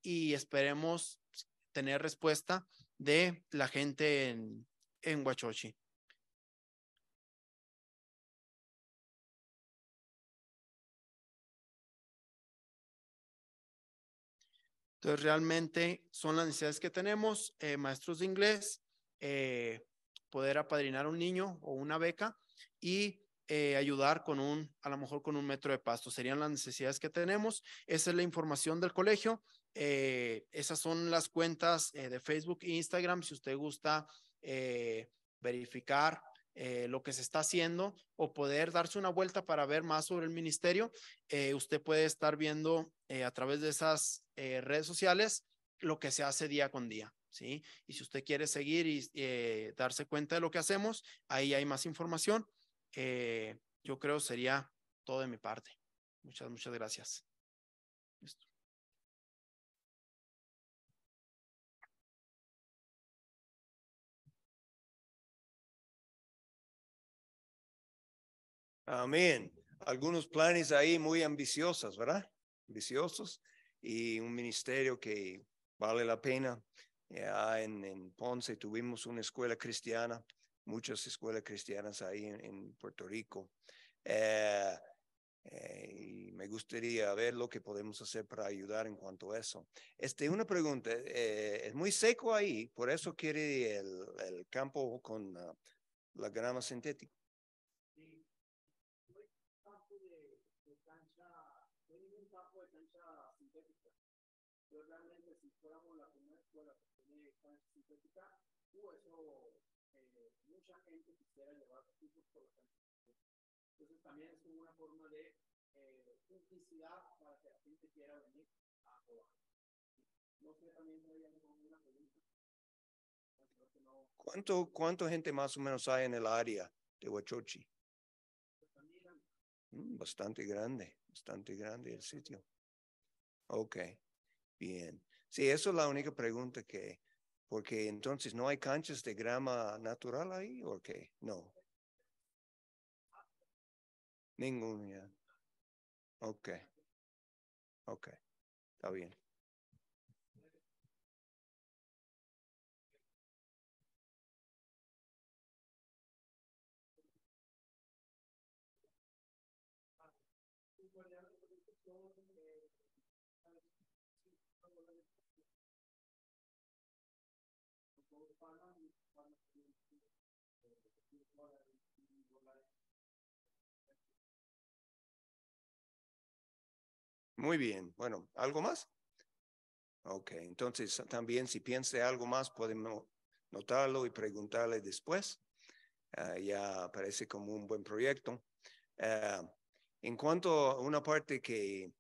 C: y esperemos tener respuesta de la gente en, en
B: Huachochi. Entonces, realmente son las necesidades que tenemos, eh, maestros de inglés, eh,
C: poder apadrinar a un niño o una beca y eh, ayudar con un, a lo mejor con un metro de pasto. Serían las necesidades que tenemos. Esa es la información del colegio. esas son las cuentas de Facebook e Instagram. Si usted gusta verificar eh, lo que se está haciendo o poder darse una vuelta para ver más sobre el ministerio, eh, usted puede estar viendo eh, a través de esas redes sociales lo que se hace día con día. ¿Sí? Y si usted quiere seguir y darse cuenta de lo que hacemos, ahí hay más información. yo creo sería todo de
B: mi parte. Muchas, muchas gracias. Amén. Algunos
A: planes ahí muy ambiciosos, ¿verdad? Ambiciosos. Y un ministerio que vale la pena. Ya eh, ah, en, en, Ponce tuvimos una escuela cristiana, muchas escuelas cristianas ahí en, Puerto Rico. Eh, eh, y me gustaría ver lo que podemos hacer para ayudar en cuanto a eso. Este, una pregunta, es muy seco ahí, por eso quiere el, el campo con ah, la grama sintética.
B: Entonces también es una forma de eh, para que la gente quiera venir a No sé, también pregunta.
A: ¿Cuánto, ¿Cuánto gente más o menos hay en el área de Huachochi? Pues mm, bastante grande, bastante grande el sitio. Ok, bien. Sí, eso es la única pregunta que, porque entonces no hay canchas de grama natural
B: ahí o qué? No. Ningún, ya. Ok. Ok. Está bien. Muy bien. Bueno, ¿algo más? Ok,
A: entonces también si piensa algo más, podemos notarlo y preguntarle después. Ah, ya parece como un buen proyecto. Ah, en cuanto a una parte que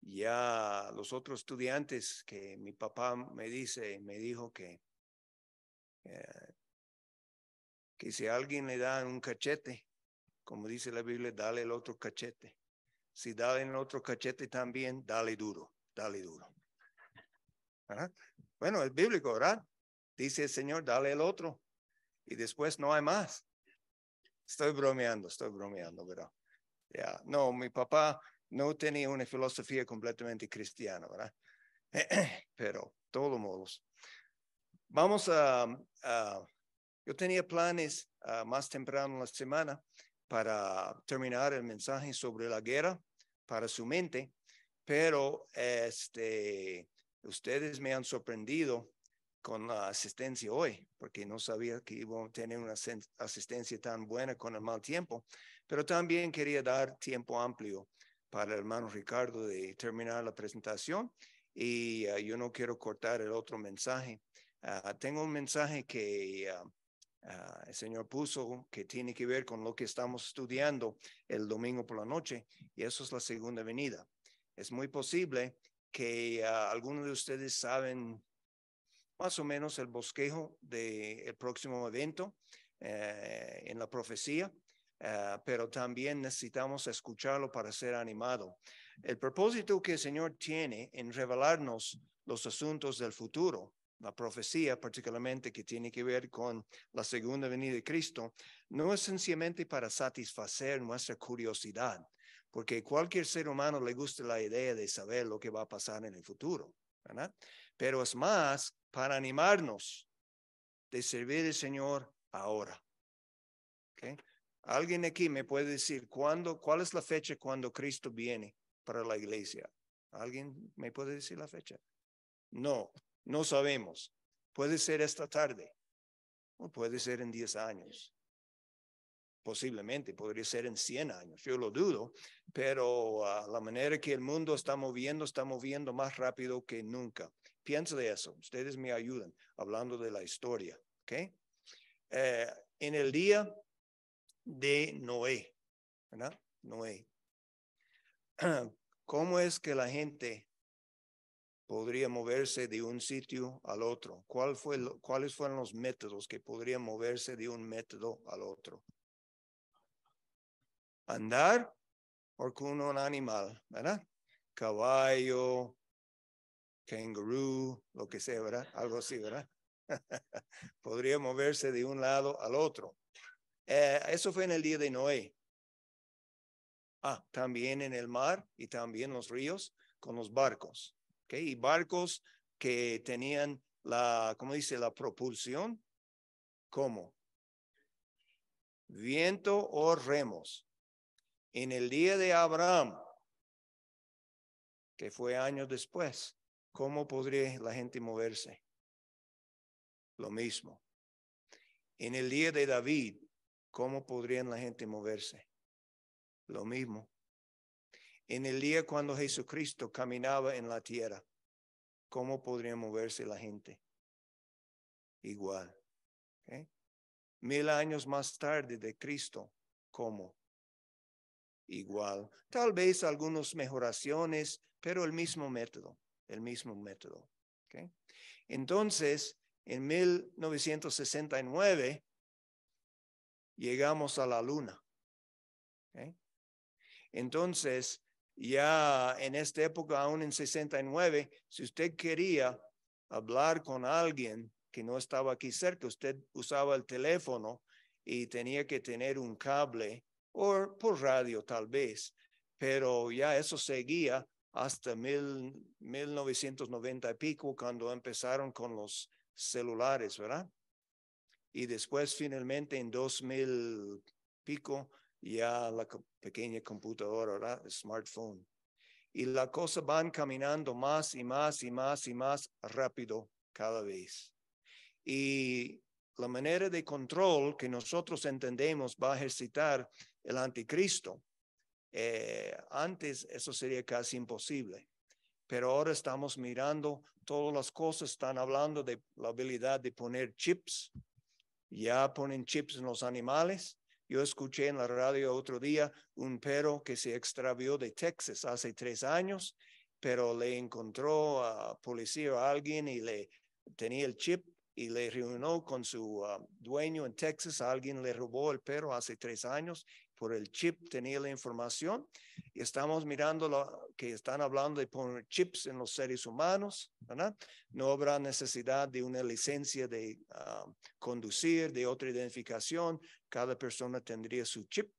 A: ya los otros estudiantes que mi papá me dice, me dijo que, eh, que si alguien le da un cachete, como dice la Biblia, dale el otro cachete. Si dale en el otro cachete también, dale duro, dale duro. Bueno, es bíblico, ¿verdad? Dice el Señor, dale el otro. Y después no hay más. Estoy bromeando, estoy bromeando, ¿verdad? Ya, no, mi papá no tenía una filosofía completamente cristiana, ¿verdad? Pero, todos modos. Vamos a, yo tenía planes ah, más temprano en la semana para terminar el mensaje sobre la guerra para su mente, pero este, ustedes me han sorprendido con la asistencia hoy, porque no sabía que iba a tener una asistencia tan buena con el mal tiempo, pero también quería dar tiempo amplio para el hermano Ricardo de terminar la presentación y ah, yo no quiero cortar el otro mensaje. Ah, tengo un mensaje que ah, Ah, el Señor puso que tiene que ver con lo que estamos estudiando el domingo por la noche, y eso es la segunda venida. Es muy posible que ah, algunos de ustedes saben más o menos el bosquejo del próximo evento eh, en la profecía, ah, pero también necesitamos escucharlo para ser animado. El propósito que el Señor tiene en revelarnos los asuntos del futuro la profecía particularmente que tiene que ver con la segunda venida de Cristo, no es sencillamente para satisfacer nuestra curiosidad, porque cualquier ser humano le gusta la idea de saber lo que va a pasar en el futuro, ¿verdad? Pero es más para animarnos de servir al Señor ahora. ¿Alguien aquí me puede decir cuándo, cuál es la fecha cuando Cristo viene para la iglesia? ¿Alguien me puede decir la fecha? No, no sabemos. Puede ser esta tarde, o puede ser en 10 años. Posiblemente podría ser en 100 años, yo lo dudo, pero ah, la manera que el mundo está moviendo, está moviendo más rápido que nunca. Piensa de eso, ustedes me ayudan hablando de la historia, ¿ok? Eh, en el día de Noé, ¿verdad? Noé. ¿Cómo es que la gente podría moverse de un sitio al otro? ¿Cuál ¿Cuáles fueron los métodos que podrían moverse de un método al otro? Andar o con un animal, ¿verdad? Caballo, kangaroo, lo que sea, ¿verdad? Algo así, ¿verdad? podría moverse de un lado al otro. Eh, eso fue en el día de Noé. Ah, también en el mar y también los ríos con los barcos y barcos que tenían la, ¿cómo dice?, la propulsión, ¿cómo? Viento o remos. En el día de Abraham, que fue años después, ¿cómo podría la gente moverse? Lo mismo. En el día de David, ¿cómo podrían la gente moverse? Lo mismo en el día cuando Jesucristo caminaba en la tierra, ¿cómo podría moverse la gente? Igual. Mil años más tarde de Cristo, ¿cómo? Igual. Tal vez algunas mejoraciones, pero el mismo método, el mismo método. Entonces, en 1969, llegamos a la luna. Entonces, ya en esta época, aún en 69, si usted quería hablar con alguien que no estaba aquí cerca, usted usaba el teléfono y tenía que tener un cable o por radio tal vez, pero ya eso seguía hasta mil, 1990 y pico cuando empezaron con los celulares, ¿verdad? Y después finalmente en 2000 pico ya la pequeña computadora, El smartphone. Y la cosa van caminando más y más y más y más rápido cada vez. Y la manera de control que nosotros entendemos va a ejercitar el anticristo. Eh, antes eso sería casi imposible, pero ahora estamos mirando todas las cosas, están hablando de la habilidad de poner chips, ya ponen chips en los animales, yo escuché en la radio otro día un perro que se extravió de Texas hace tres años, pero le encontró a policía o alguien y le tenía el chip y le reunió con su ah, dueño en Texas. Alguien le robó el perro hace tres años por el chip tenía la información y estamos mirando lo que están hablando de poner chips en los seres humanos, ¿verdad? No habrá necesidad de una licencia de ah, conducir, de otra identificación, cada persona tendría su chip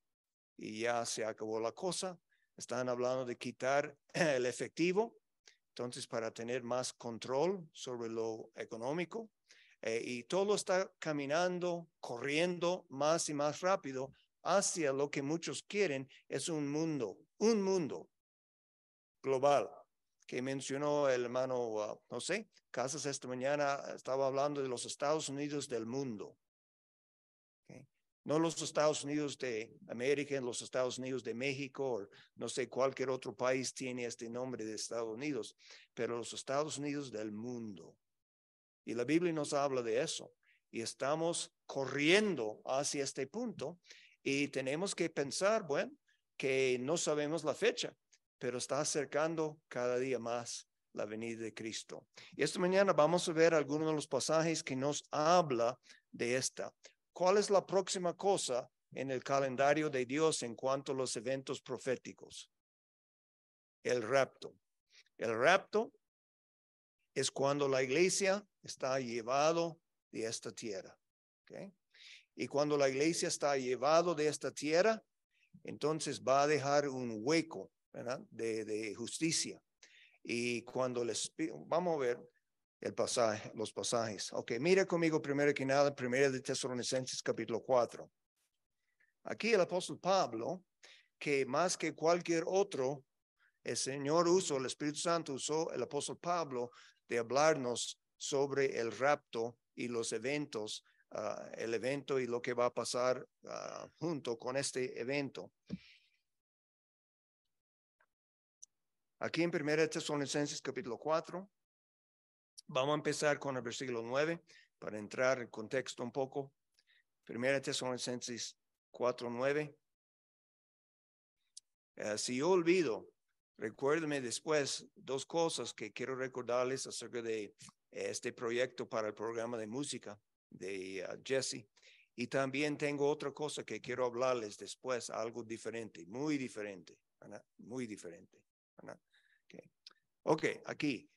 A: y ya se acabó la cosa. Están hablando de quitar el efectivo, entonces para tener más control sobre lo económico. Eh, y todo está caminando, corriendo más y más rápido hacia lo que muchos quieren es un mundo, un mundo global que mencionó el hermano, ah, no sé, Casas esta mañana estaba hablando de los Estados Unidos del mundo. No los Estados Unidos de América, los Estados Unidos de México, no sé, cualquier otro país tiene este nombre de Estados Unidos, pero los Estados Unidos del mundo. Y la Biblia nos habla de eso. Y estamos corriendo hacia este punto y tenemos que pensar, bueno, que no sabemos la fecha, pero está acercando cada día más la venida de Cristo. Y esta mañana vamos a ver algunos de los pasajes que nos habla de esta. ¿Cuál es la próxima cosa en el calendario de Dios en cuanto a los eventos proféticos? El rapto. El rapto es cuando la iglesia está llevado de esta tierra. ¿okay? Y cuando la iglesia está llevado de esta tierra, entonces va a dejar un hueco De, justicia. Y cuando les... Vamos a ver el pasaje, los pasajes. Ok, mira conmigo primero que nada, primero de Tesalonicenses capítulo 4. Aquí el apóstol Pablo, que más que cualquier otro, el Señor usó, el Espíritu Santo usó el apóstol Pablo de hablarnos sobre el rapto y los eventos Ah, el evento y lo que va a pasar ah, junto con este evento. Aquí en 1 Tesalonicenses capítulo 4, vamos a empezar con el versículo 9 para entrar en contexto un poco. Primera Tesalonicenses 4, 9. Ah, si yo olvido, recuérdeme después dos cosas que quiero recordarles acerca de este proyecto para el programa de música de ah, Jesse. Y también tengo otra cosa que quiero hablarles después, algo diferente, muy diferente, muy diferente. ok, aquí,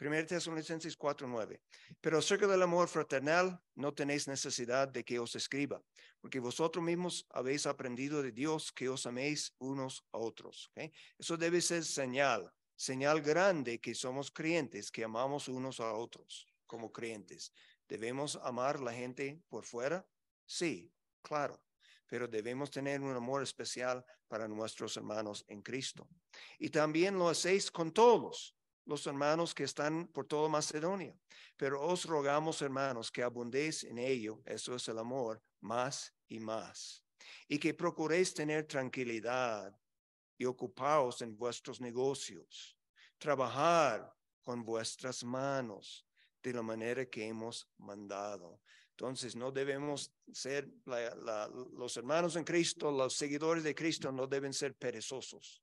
A: 1 Tesalonicenses 4:9. Pero acerca del amor fraternal, no tenéis necesidad de que os escriba, porque vosotros mismos habéis aprendido de Dios que os améis unos a otros. Eso debe ser señal, señal grande que somos creyentes, que amamos unos a otros como creyentes. ¿Debemos amar la gente por fuera? Sí, claro, pero debemos tener un amor especial para nuestros hermanos en Cristo. Y también lo hacéis con todos los hermanos que están por toda Macedonia. Pero os rogamos, hermanos, que abundéis en ello, eso es el amor, más y más. Y que procuréis tener tranquilidad y ocupaos en vuestros negocios. Trabajar con vuestras manos de la manera que hemos mandado. Entonces, no debemos ser, los hermanos en Cristo, los seguidores de Cristo, no deben ser perezosos.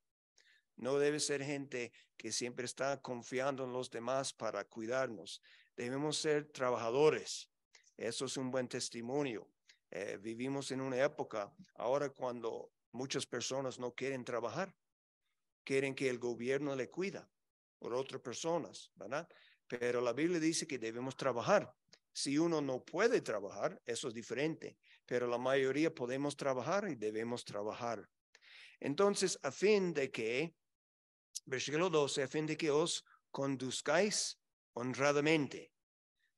A: No debe ser gente que siempre está confiando en los demás para cuidarnos. Debemos ser trabajadores. Eso es un buen testimonio. Eh, vivimos en una época ahora cuando muchas personas no quieren trabajar, quieren que el gobierno le cuida por otras personas, ¿verdad? Pero la Biblia dice que debemos trabajar. Si uno no puede trabajar, eso es diferente, pero la mayoría podemos trabajar y debemos trabajar. Entonces, a fin de que, versículo 12, a fin de que os conduzcáis honradamente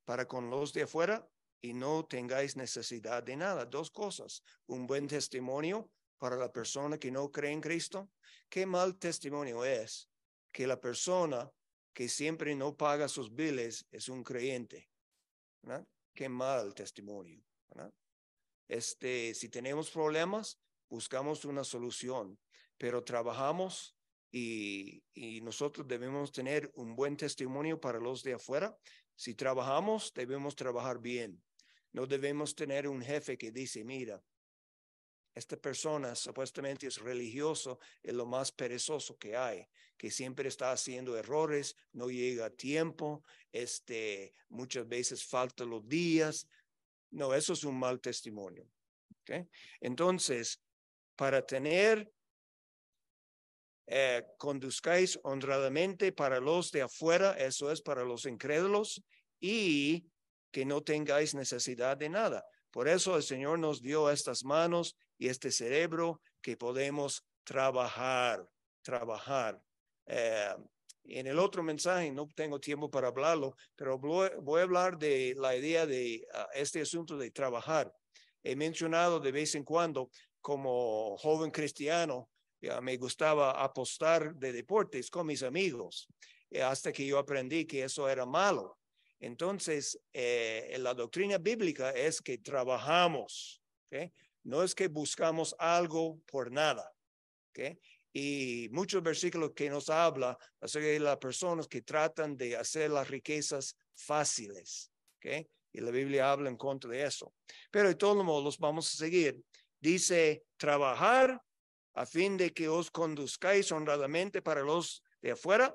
A: para con los de afuera y no tengáis necesidad de nada. Dos cosas, un buen testimonio para la persona que no cree en Cristo. Qué mal testimonio es que la persona que siempre no paga sus biles es un creyente. Qué mal testimonio. Este, si tenemos problemas, buscamos una solución, pero trabajamos y, nosotros debemos tener un buen testimonio para los de afuera. Si trabajamos, debemos trabajar bien. No debemos tener un jefe que dice, mira, esta persona supuestamente es religioso, es lo más perezoso que hay, que siempre está haciendo errores, no llega a tiempo, este, muchas veces faltan los días. No, eso es un mal testimonio. Entonces, para tener, eh, conduzcáis honradamente para los de afuera, eso es para los incrédulos, y que no tengáis necesidad de nada. Por eso el Señor nos dio estas manos y este cerebro que podemos trabajar, trabajar. Eh, en el otro mensaje, no tengo tiempo para hablarlo, pero voy a hablar de la idea de ah, este asunto de trabajar. He mencionado de vez en cuando, como joven cristiano, me gustaba apostar de deportes con mis amigos, eh, hasta que yo aprendí que eso era malo. Entonces, eh, la doctrina bíblica es que trabajamos, ¿okay? no es que buscamos algo por nada. ¿okay? Y muchos versículos que nos habla las personas que tratan de hacer las riquezas fáciles. ¿okay? Y la Biblia habla en contra de eso. Pero de todos modos, los vamos a seguir. Dice, trabajar a fin de que os conduzcáis honradamente para los de afuera,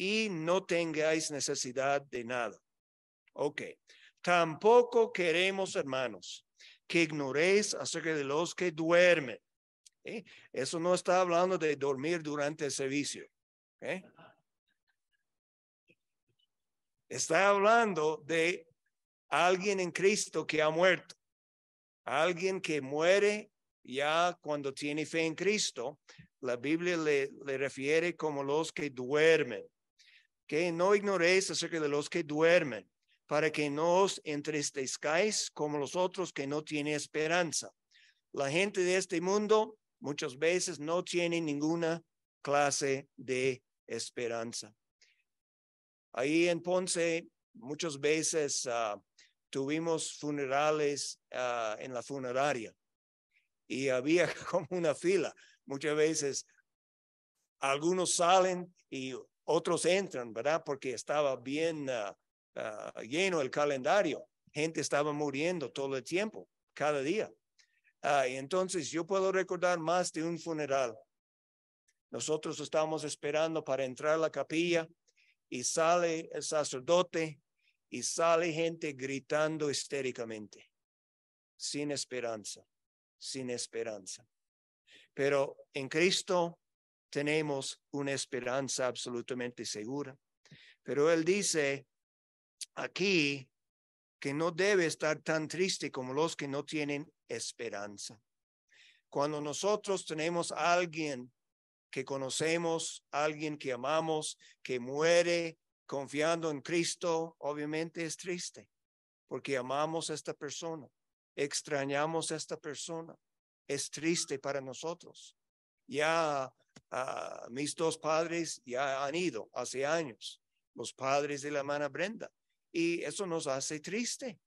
A: y no tengáis necesidad de nada. Ok. Tampoco queremos, hermanos, que ignoréis acerca de los que duermen. ¿Eh? Eso no está hablando de dormir durante el servicio. ¿Eh? Está hablando de alguien en Cristo que ha muerto. Alguien que muere ya cuando tiene fe en Cristo. La Biblia le refiere como los que duermen que no ignoréis acerca de los que duermen, para que no os entristezcáis como los otros que no tienen esperanza. La gente de este mundo muchas veces no tiene ninguna clase de esperanza. Ahí en Ponce muchas veces ah, tuvimos funerales ah, en la funeraria y había como una fila. Muchas veces algunos salen y otros entran, ¿verdad? Porque estaba bien ah, ah, lleno el calendario. Gente estaba muriendo todo el tiempo, cada día. Ah, y entonces yo puedo recordar más de un funeral. Nosotros estábamos esperando para entrar a la capilla y sale el sacerdote y sale gente gritando histéricamente, sin esperanza, sin esperanza. Pero en Cristo tenemos una esperanza absolutamente segura. Pero él dice aquí que no debe estar tan triste como los que no tienen esperanza. Cuando nosotros tenemos a alguien que conocemos, alguien que amamos, que muere confiando en Cristo, obviamente es triste, porque amamos a esta persona, extrañamos a esta persona, es triste para nosotros. Ya mis dos padres ya han ido hace años, los padres de la hermana Brenda, y eso nos hace triste.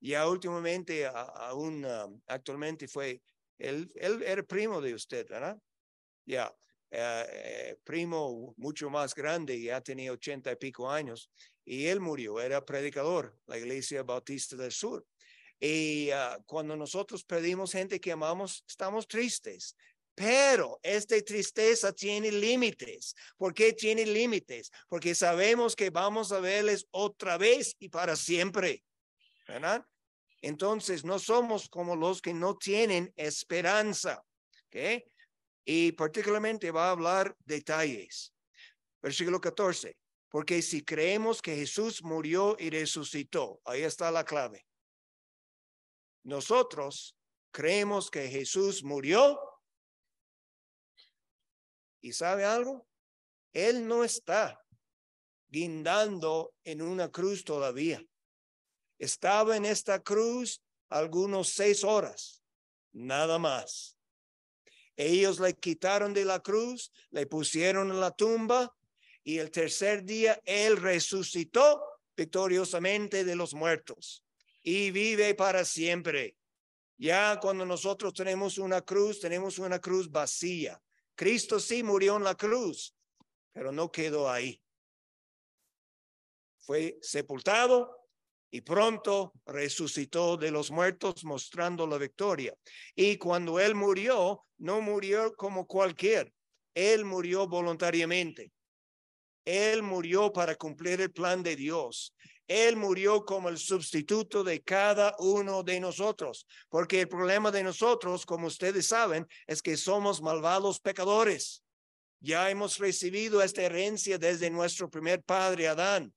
A: Ya últimamente, aún um, actualmente fue, él, él, era primo de usted, ¿verdad? Ya, eh, primo mucho más grande, ya tenía ochenta y pico años, y él murió, era predicador, la iglesia bautista del sur. Y ah, cuando nosotros perdimos gente que amamos, estamos tristes, pero esta tristeza tiene límites. ¿Por qué tiene límites? Porque sabemos que vamos a verles otra vez y para siempre. ¿Verdad? Entonces, no somos como los que no tienen esperanza. ¿Ok? Y particularmente va a hablar detalles. Versículo 14. Porque si creemos que Jesús murió y resucitó, ahí está la clave. Nosotros creemos que Jesús murió ¿Y sabe algo? Él no está guindando en una cruz todavía. Estaba en esta cruz algunos seis horas, nada más. Ellos le quitaron de la cruz, le pusieron en la tumba y el tercer día él resucitó victoriosamente de los muertos y vive para siempre. Ya cuando nosotros tenemos una cruz, tenemos una cruz vacía. Cristo sí murió en la cruz, pero no quedó ahí. Fue sepultado y pronto resucitó de los muertos mostrando la victoria. Y cuando él murió, no murió como cualquier, él murió voluntariamente. Él murió para cumplir el plan de Dios. Él murió como el sustituto de cada uno de nosotros, porque el problema de nosotros, como ustedes saben, es que somos malvados pecadores. Ya hemos recibido esta herencia desde nuestro primer padre, Adán.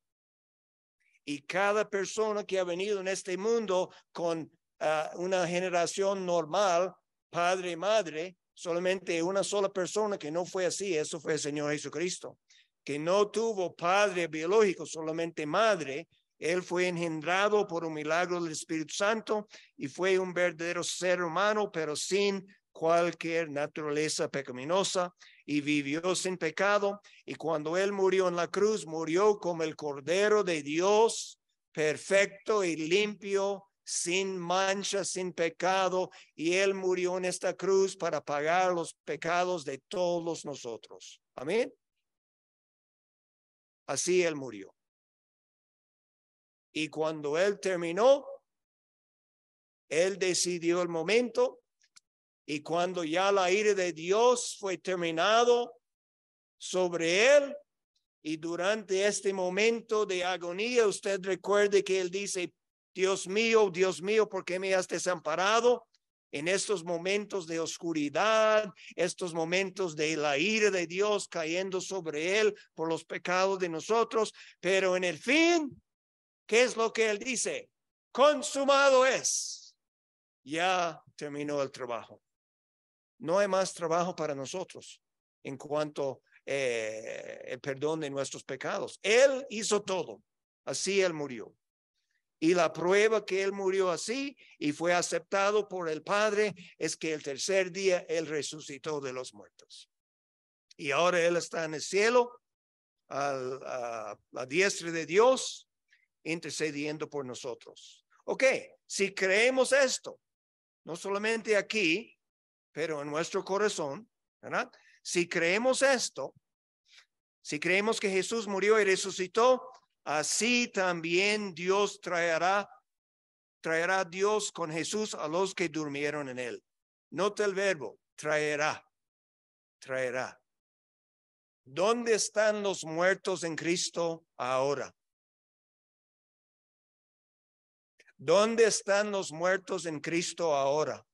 A: Y cada persona que ha venido en este mundo con ah, una generación normal, padre y madre, solamente una sola persona que no fue así, eso fue el Señor Jesucristo que no tuvo padre biológico, solamente madre, él fue engendrado por un milagro del Espíritu Santo y fue un verdadero ser humano, pero sin cualquier naturaleza pecaminosa y vivió sin pecado. Y cuando él murió en la cruz, murió como el Cordero de Dios, perfecto y limpio, sin mancha, sin pecado. Y él murió en esta cruz para pagar los pecados de todos nosotros.
B: Amén. Así él murió. Y cuando él terminó, él decidió el
A: momento y cuando ya la ira de Dios fue terminado sobre él y durante este momento de agonía, usted recuerde que él dice, Dios mío, Dios mío, ¿por qué me has desamparado? en estos momentos de oscuridad, estos momentos de la ira de Dios cayendo sobre él por los pecados de nosotros, pero en el fin, ¿qué es lo que él dice? Consumado es. Ya terminó el trabajo. No hay más trabajo para nosotros en cuanto eh, el perdón de nuestros pecados. Él hizo todo. Así él murió. Y la prueba que él murió así y fue aceptado por el Padre es que el tercer día él resucitó de los muertos. Y ahora él está en el cielo, al, a la diestra de Dios, intercediendo por nosotros. Ok, si creemos esto, no solamente aquí, pero en nuestro corazón, ¿verdad? Si creemos esto, si creemos que Jesús murió y resucitó, Así también Dios traerá, traerá Dios con Jesús a los que durmieron en él. Nota el verbo, traerá, traerá. ¿Dónde están los muertos en Cristo ahora? ¿Dónde están los muertos en Cristo ahora?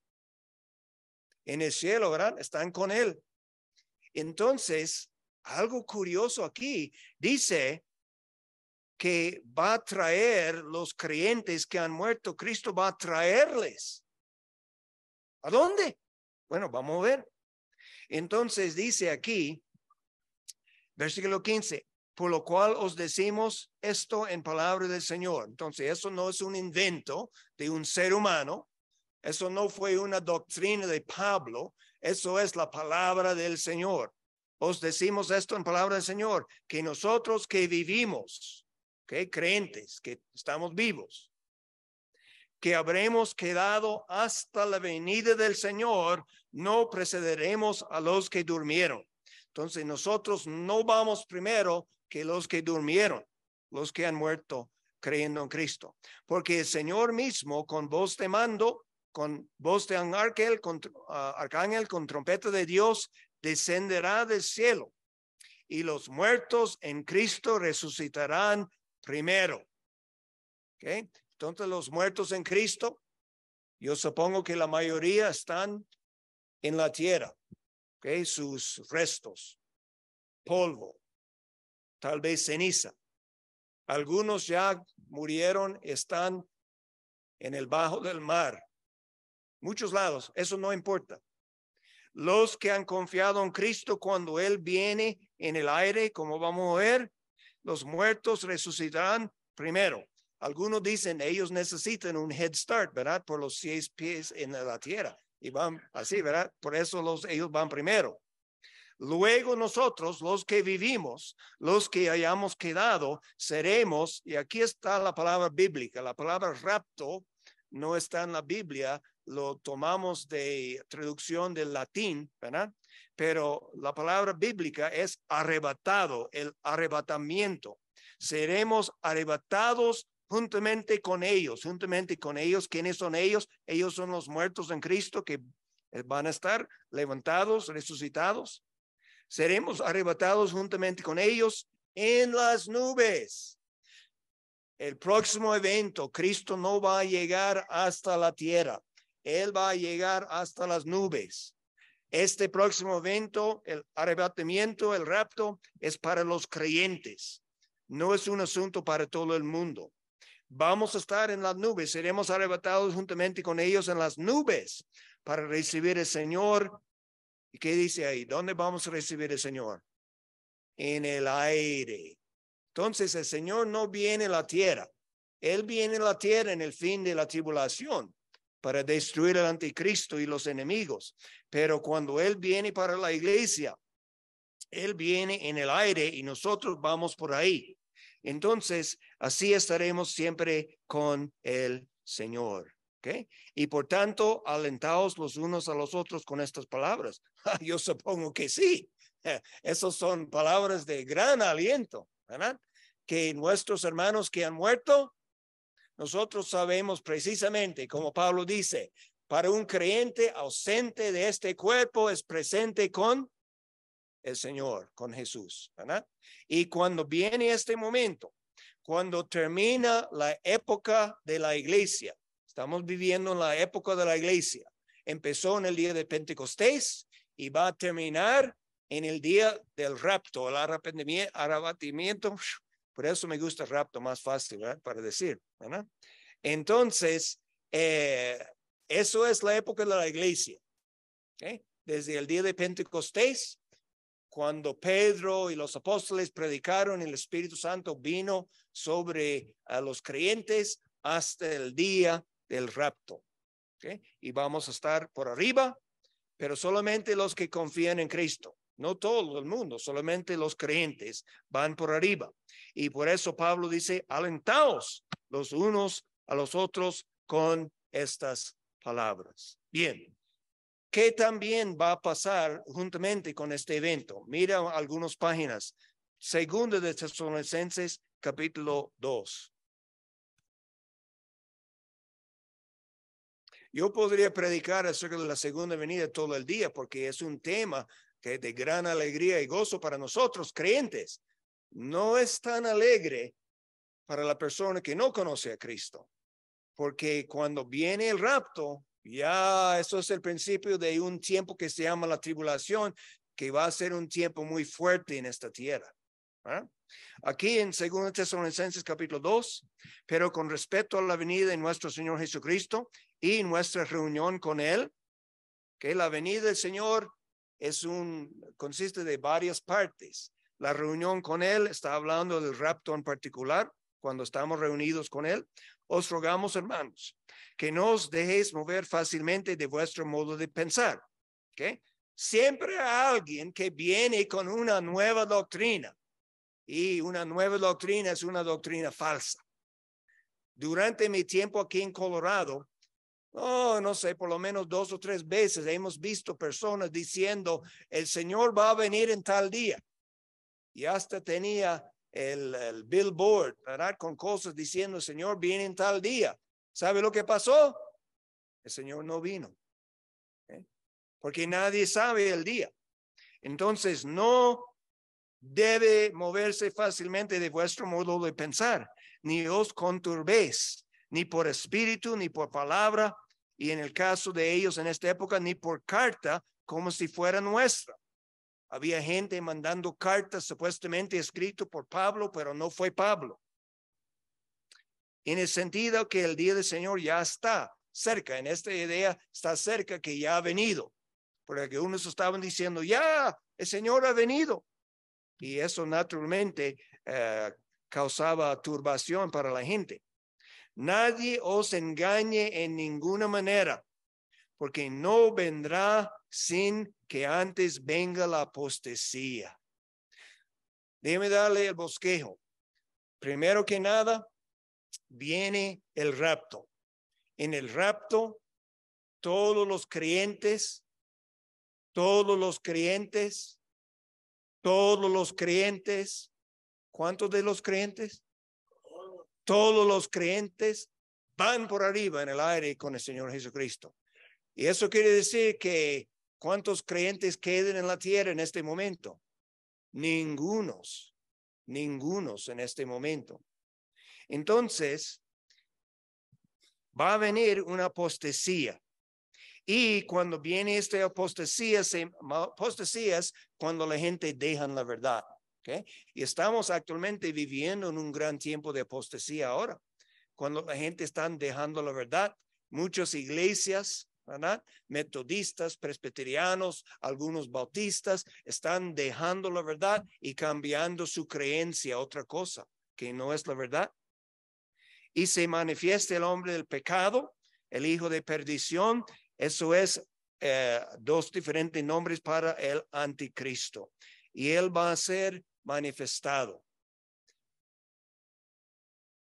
A: En el cielo, ¿verdad? Están con Él. Entonces, algo curioso aquí, dice, que va a traer los creyentes que han muerto. Cristo va a traerles. ¿A dónde? Bueno, vamos a ver. Entonces dice aquí, versículo 15, por lo cual os decimos esto en palabra del Señor. Entonces, eso no es un invento de un ser humano. Eso no fue una doctrina de Pablo. Eso es la palabra del Señor. Os decimos esto en palabra del Señor, que nosotros que vivimos, okay, creentes que estamos vivos, que habremos quedado hasta la venida del Señor, no precederemos a los que durmieron. Entonces nosotros no vamos primero que los que durmieron, los que han muerto creyendo en Cristo, porque el Señor mismo con voz de mando, con voz de arcángel, con, ah, arcángel, con trompeta de Dios, descenderá del cielo y los muertos en Cristo resucitarán primero. ¿Okay? Entonces los muertos en Cristo, yo supongo que la mayoría están en la tierra, ¿okay? sus restos, polvo, tal vez ceniza. Algunos ya murieron, están en el bajo del mar, muchos lados, eso no importa. Los que han confiado en Cristo cuando Él viene en el aire, como vamos a ver, los muertos resucitarán primero. Algunos dicen ellos necesitan un head start, ¿verdad? Por los seis pies en la tierra. Y van así, ¿verdad? Por eso los, ellos van primero. Luego nosotros, los que vivimos, los que hayamos quedado, seremos, y aquí está la palabra bíblica, la palabra rapto no está en la Biblia, lo tomamos de traducción del latín, ¿verdad? pero la palabra bíblica es arrebatado, el arrebatamiento. Seremos arrebatados juntamente con ellos, juntamente con ellos. ¿Quiénes son ellos? Ellos son los muertos en Cristo que eh, van a estar levantados, resucitados. Seremos arrebatados juntamente con ellos en las nubes. El próximo evento, Cristo no va a llegar hasta la tierra. Él va a llegar hasta las nubes. Este próximo evento, el arrebatamiento, el rapto, es para los creyentes. No es un asunto para todo el mundo. Vamos a estar en las nubes, seremos arrebatados juntamente con ellos en las nubes para recibir al Señor. ¿Y qué dice ahí? ¿Dónde vamos a recibir al Señor? En el aire. Entonces el Señor no viene a la tierra. Él viene a la tierra en el fin de la tribulación para destruir al anticristo y los enemigos. Pero cuando Él viene para la iglesia, Él viene en el aire y nosotros vamos por ahí. Entonces, así estaremos siempre con el Señor. Y por tanto, alentaos los unos a los otros con estas palabras. Yo supongo que sí. Esas son palabras de gran aliento, ¿verdad? Que nuestros hermanos que han muerto, nosotros sabemos precisamente, como Pablo dice, para un creyente ausente de este cuerpo es presente con el Señor, con Jesús. Y cuando viene este momento, cuando termina la época de la iglesia, estamos viviendo en la época de la iglesia, empezó en el día de Pentecostés y va a terminar en el día del rapto, el arrepentimiento por eso me gusta el rapto más fácil para decir. ¿verdad? Entonces, eh, eso es la época de la iglesia. Desde el día de Pentecostés, cuando Pedro y los apóstoles predicaron, y el Espíritu Santo vino sobre a los creyentes hasta el día del rapto. Y vamos a estar por arriba, pero solamente los que confían en Cristo. No todo el mundo, solamente los creyentes van por arriba. Y por eso Pablo dice, alentaos los unos a los otros con estas palabras. Bien, ¿qué también va a pasar juntamente con este evento? Mira algunas páginas. Segunda de Tesalonicenses, capítulo 2. Yo podría predicar acerca de la segunda venida todo el día porque es un tema que de gran alegría y gozo para nosotros, creyentes, no es tan alegre para la persona que no conoce a Cristo. Porque cuando viene el rapto, ya eso es el principio de un tiempo que se llama la tribulación, que va a ser un tiempo muy fuerte en esta tierra. Aquí en 2 Tesalonicenses capítulo 2, pero con respecto a la venida de nuestro Señor Jesucristo y nuestra reunión con Él, que la venida del Señor es un, consiste de varias partes. La reunión con Él está hablando del rapto en particular, cuando estamos reunidos con Él. Os rogamos, hermanos, que no os dejéis mover fácilmente de vuestro modo de pensar. Siempre hay alguien que viene con una nueva doctrina y una nueva doctrina es una doctrina falsa. Durante mi tiempo aquí en Colorado, Oh, no sé, por lo menos dos o tres veces hemos visto personas diciendo, el Señor va a venir en tal día. Y hasta tenía el, billboard, ¿verdad? Con cosas diciendo, el Señor viene en tal día. ¿Sabe lo que pasó? El Señor no vino. ¿eh? Porque nadie sabe el día. Entonces, no debe moverse fácilmente de vuestro modo de pensar, ni os conturbéis ni por espíritu, ni por palabra, y en el caso de ellos en esta época, ni por carta, como si fuera nuestra. Había gente mandando cartas supuestamente escrito por Pablo, pero no fue Pablo. En el sentido que el día del Señor ya está cerca, en esta idea está cerca que ya ha venido, porque unos estaban diciendo, ya, el Señor ha venido. Y eso naturalmente eh, causaba turbación para la gente. Nadie os engañe en ninguna manera, porque no vendrá sin que antes venga la apostasía. Déjeme darle el bosquejo. Primero que nada, viene el rapto. En el rapto, todos los creyentes, todos los creyentes, todos los creyentes, ¿cuántos de los creyentes? Todos los creyentes van por arriba en el aire con el Señor Jesucristo. Y eso quiere decir que ¿cuántos creyentes queden en la tierra en este momento? Ningunos, ningunos en este momento. Entonces, va a venir una apostasía. Y cuando viene esta apostasía, apostasías, cuando la gente deja la verdad. Y estamos actualmente viviendo en un gran tiempo de apostasía ahora, cuando la gente está dejando la verdad. Muchas iglesias, ¿verdad? Metodistas, presbiterianos, algunos bautistas, están dejando la verdad y cambiando su creencia a otra cosa que no es la verdad. Y se manifiesta el hombre del pecado, el hijo de perdición. Eso es eh, dos diferentes nombres para el anticristo. Y él va a
B: ser manifestado.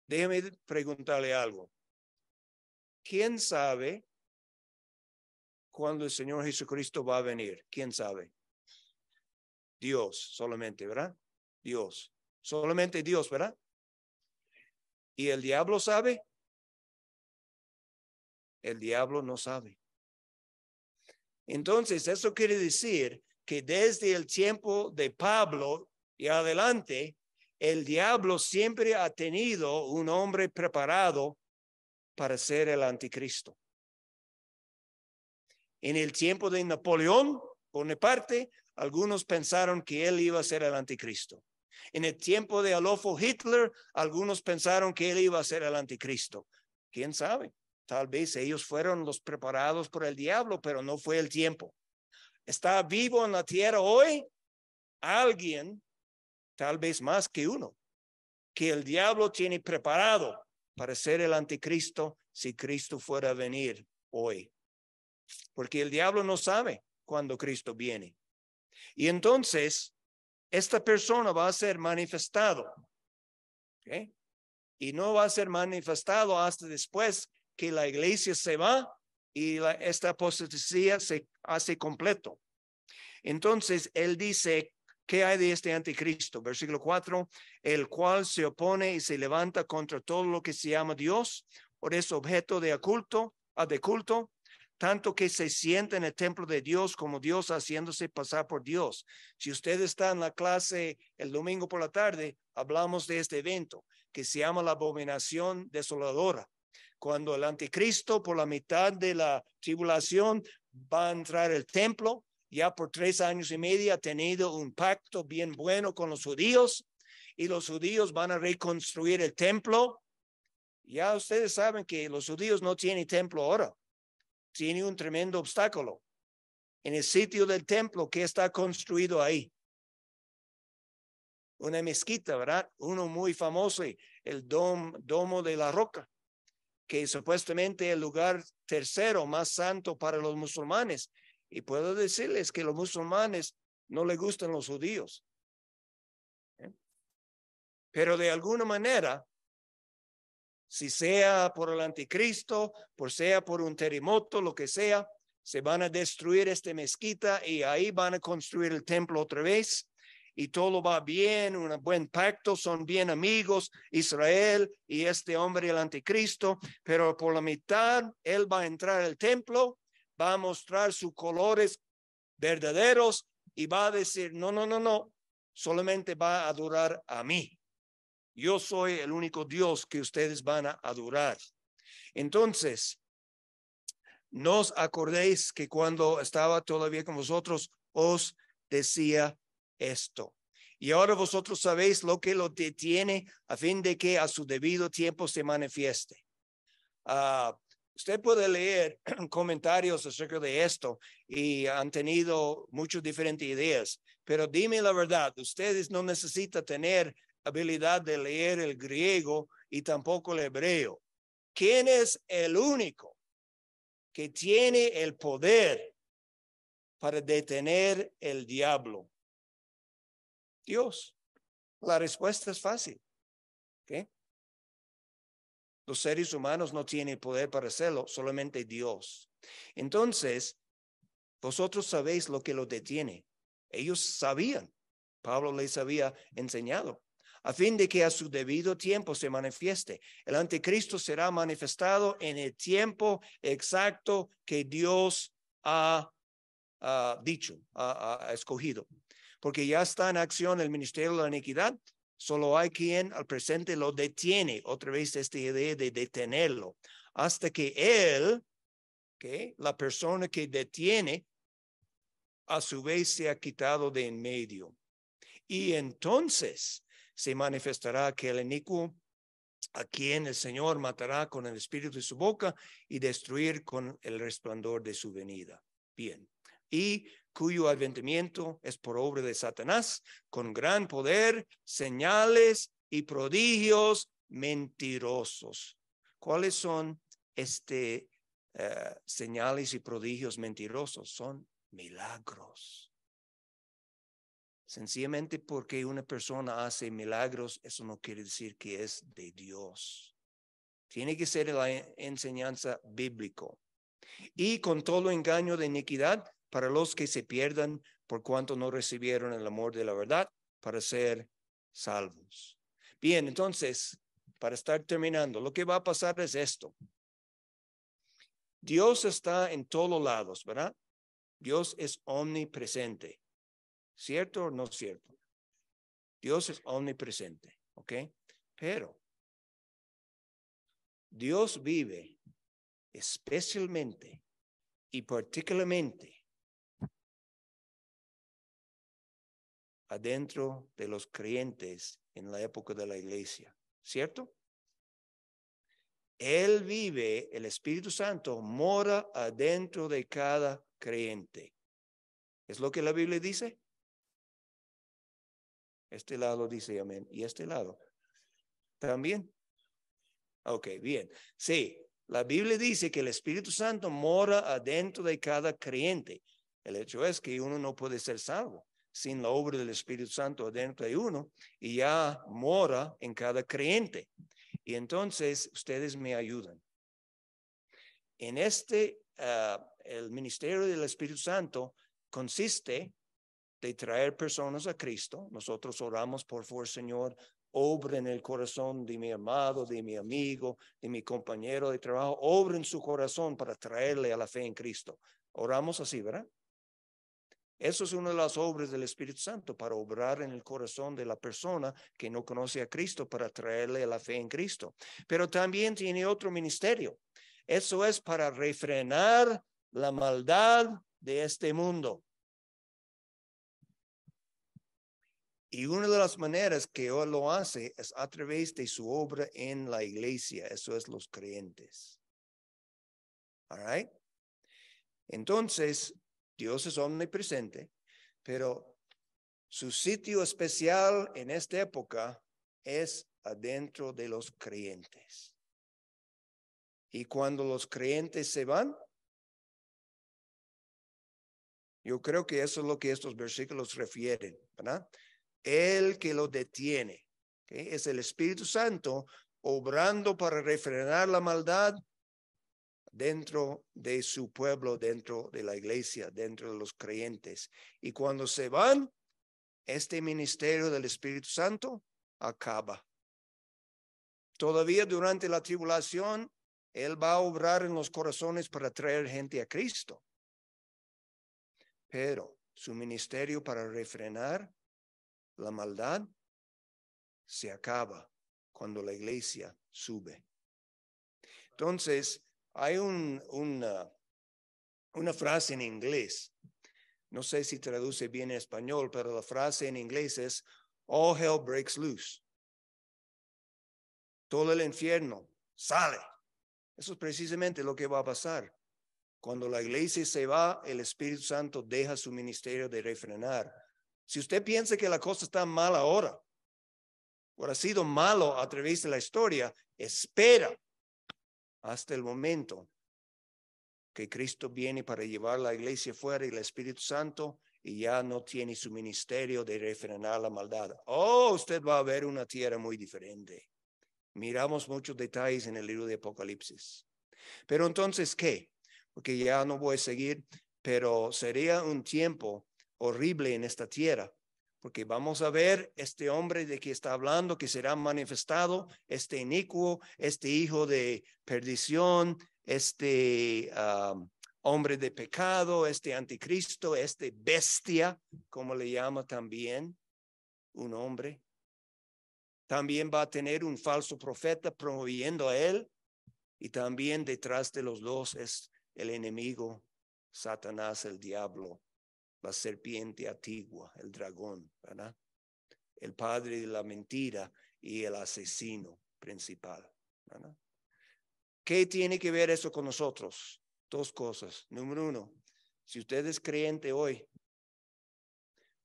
B: Déjame preguntarle algo. ¿Quién sabe
A: cuándo el Señor Jesucristo va a venir? ¿Quién sabe? Dios solamente, ¿verdad? Dios. Solamente Dios, ¿verdad? ¿Y el diablo sabe? El diablo no sabe. Entonces, eso quiere decir que desde el tiempo de Pablo y adelante, el diablo siempre ha tenido un hombre preparado para ser el anticristo. En el tiempo de Napoleón, por algunos pensaron que él iba a ser el anticristo. En el tiempo de Alofo Hitler, algunos pensaron que él iba a ser el anticristo. ¿Quién sabe? Tal vez ellos fueron los preparados por el diablo, pero no fue el tiempo. Está vivo en la tierra hoy alguien tal vez más que uno, que el diablo tiene preparado para ser el anticristo si Cristo fuera a venir hoy. Porque el diablo no sabe cuándo Cristo viene. Y entonces, esta persona va a ser manifestado. Y no va a ser manifestado hasta después que la iglesia se va y esta apostasía se hace completo. Entonces, él dice, ¿Qué hay de este anticristo? Versículo 4, el cual se opone y se levanta contra todo lo que se llama Dios, por es objeto de culto, ah, de culto, tanto que se sienta en el templo de Dios como Dios haciéndose pasar por Dios. Si usted está en la clase el domingo por la tarde, hablamos de este evento que se llama la abominación desoladora. Cuando el anticristo por la mitad de la tribulación va a entrar el templo, ya por tres años y medio ha tenido un pacto bien bueno con los judíos y los judíos van a reconstruir el templo. Ya ustedes saben que los judíos no tienen templo ahora. Tienen un tremendo obstáculo en el sitio del templo que está construido ahí. Una mezquita, ¿verdad? Uno muy famoso, el Domo de la Roca, que supuestamente es el lugar tercero más santo para los musulmanes, y puedo decirles que los musulmanes no les gustan los judíos. ¿eh? Pero de alguna manera, si sea por el anticristo, por sea por un terremoto, lo que sea, se van a destruir esta mezquita y ahí van a construir el templo otra vez y todo va bien, un buen pacto, son bien amigos, Israel y este hombre el anticristo, pero por la mitad él va a entrar al templo va a mostrar sus colores verdaderos y va a decir, no, no, no, no, solamente va a adorar a mí. Yo soy el único Dios que ustedes van a adorar. Entonces, no os acordéis que cuando estaba todavía con vosotros, os decía esto. Y ahora vosotros sabéis lo que lo detiene a fin de que a su debido tiempo se manifieste. Ah. Usted puede leer comentarios acerca de esto y han tenido muchas diferentes ideas, pero dime la verdad, ustedes no necesitan tener habilidad de leer el griego y tampoco el hebreo. ¿Quién es el único que tiene el poder
B: para detener el diablo? Dios. La respuesta es fácil. ¿Qué?
A: Los seres humanos no tienen poder para hacerlo, solamente Dios. Entonces, vosotros sabéis lo que lo detiene. Ellos sabían, Pablo les había enseñado, a fin de que a su debido tiempo se manifieste. El anticristo será manifestado en el tiempo exacto que Dios ha, dicho, ha escogido. Porque ya está en acción el ministerio de la iniquidad, Solo hay quien al presente lo detiene, otra vez esta idea de detenerlo, hasta que él, que la persona que detiene, a su vez se ha quitado de en medio. Y entonces se manifestará aquel inicuo a quien el Señor matará con el espíritu de su boca y destruir con el resplandor de su venida. Bien. Y cuyo adventimiento es por obra de Satanás, con gran poder, señales y prodigios mentirosos. ¿Cuáles son este eh, señales y prodigios mentirosos? Son milagros. Sencillamente porque una persona hace milagros, eso no quiere decir que es de Dios. Tiene que ser la enseñanza bíblico. Y con todo engaño de iniquidad, para los que se pierdan por cuanto no recibieron el amor de la verdad para ser salvos. Bien, entonces, para estar terminando, lo que va a pasar es esto. Dios está en todos lados, ¿verdad? Dios es omnipresente. ¿Cierto o no cierto? Dios es omnipresente, ¿ok? Pero
B: Dios vive especialmente y particularmente adentro de los creyentes en la época de la iglesia, ¿cierto?
A: Él vive, el Espíritu Santo mora adentro de cada creyente. ¿Es lo que la Biblia dice? Este lado dice amén. ¿Y este lado? ¿También? Ok, bien. Sí, la Biblia dice que el Espíritu Santo mora adentro de cada creyente. El hecho es que uno no puede ser salvo sin la obra del Espíritu Santo adentro de uno y ya mora en cada creyente. Y entonces ustedes me ayudan. En este, ah, el ministerio del Espíritu Santo consiste de traer personas a Cristo. Nosotros oramos, por favor, Señor, obra en el corazón de mi amado, de mi amigo, de mi compañero de trabajo, obra en su corazón para traerle a la fe en Cristo. Oramos así, ¿verdad? Eso es una de las obras del Espíritu Santo para obrar en el corazón de la persona que no conoce a Cristo, para traerle la fe en Cristo. Pero también tiene otro ministerio. Eso es para refrenar la maldad de este mundo. Y una de las maneras que él lo hace es a través de su obra en la iglesia, eso es los creyentes. All right? Entonces, Dios es omnipresente, pero su sitio especial en esta época es adentro de los creyentes. Y cuando los creyentes se van, yo creo que eso es lo que estos versículos refieren, ¿verdad? El que lo detiene es el Espíritu Santo obrando para refrenar la maldad dentro de su pueblo, dentro de la iglesia, dentro de los creyentes. Y cuando se van, este ministerio del Espíritu Santo acaba. Todavía durante la tribulación, Él va a obrar en los corazones para traer gente a Cristo. Pero su ministerio para refrenar la maldad se acaba cuando la iglesia sube. Entonces, hay una, una frase en inglés, no sé si traduce bien en español, pero la frase en inglés es, all hell breaks loose. Todo el infierno sale. Eso es precisamente lo que va a pasar. Cuando la iglesia se va, el Espíritu Santo deja su ministerio de refrenar. Si usted piensa que la cosa está mal ahora, o ha sido malo a través de la historia, espera hasta el momento que Cristo viene para llevar la iglesia fuera y el Espíritu Santo y ya no tiene su ministerio de refrenar la maldad. Oh, usted va a ver una tierra muy diferente. Miramos muchos detalles en el libro de Apocalipsis. Pero entonces, ¿qué? Porque ya no voy a seguir, pero sería un tiempo horrible en esta tierra porque vamos a ver este hombre de que está hablando, que será manifestado, este inicuo, este hijo de perdición, este ah, hombre de pecado, este anticristo, este bestia, como le llama también un hombre. También va a tener un falso profeta promoviendo a él y también detrás de los dos es el enemigo, Satanás, el diablo la serpiente antigua, el dragón, ¿verdad? El padre de la mentira y el asesino principal, ¿verdad? ¿Qué tiene que ver eso con nosotros? Dos cosas. Número uno, si usted es creyente hoy,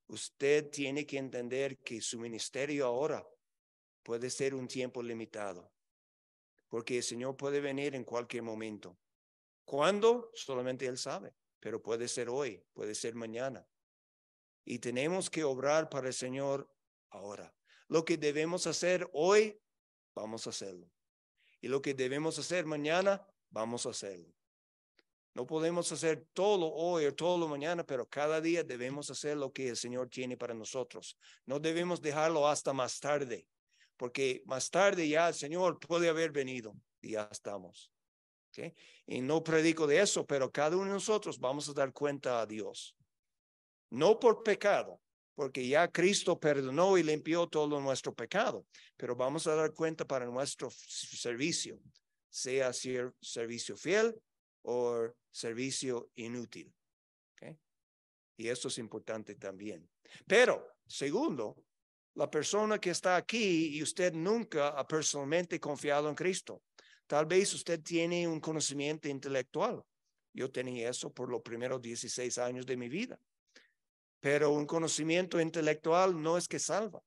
A: usted tiene que entender que su ministerio ahora puede ser un tiempo limitado, porque el Señor puede venir en cualquier momento. ¿Cuándo? Solamente Él sabe pero puede ser hoy, puede ser mañana. Y tenemos que obrar para el Señor ahora. Lo que debemos hacer hoy, vamos a hacerlo. Y lo que debemos hacer mañana, vamos a hacerlo. No podemos hacer todo hoy o todo mañana, pero cada día debemos hacer lo que el Señor tiene para nosotros. No debemos dejarlo hasta más tarde, porque más tarde ya el Señor puede haber venido y ya estamos. Y no predico de eso, pero cada uno de nosotros vamos a dar cuenta a Dios. No por pecado, porque ya Cristo perdonó y limpió todo nuestro pecado, pero vamos a dar cuenta para nuestro servicio, sea servicio fiel o servicio inútil. Y eso es importante también. Pero, segundo, la persona que está aquí y usted nunca ha personalmente confiado en Cristo. Tal vez usted tiene un conocimiento intelectual. Yo tenía eso por los primeros 16 años de mi vida. Pero un conocimiento intelectual no es que salva.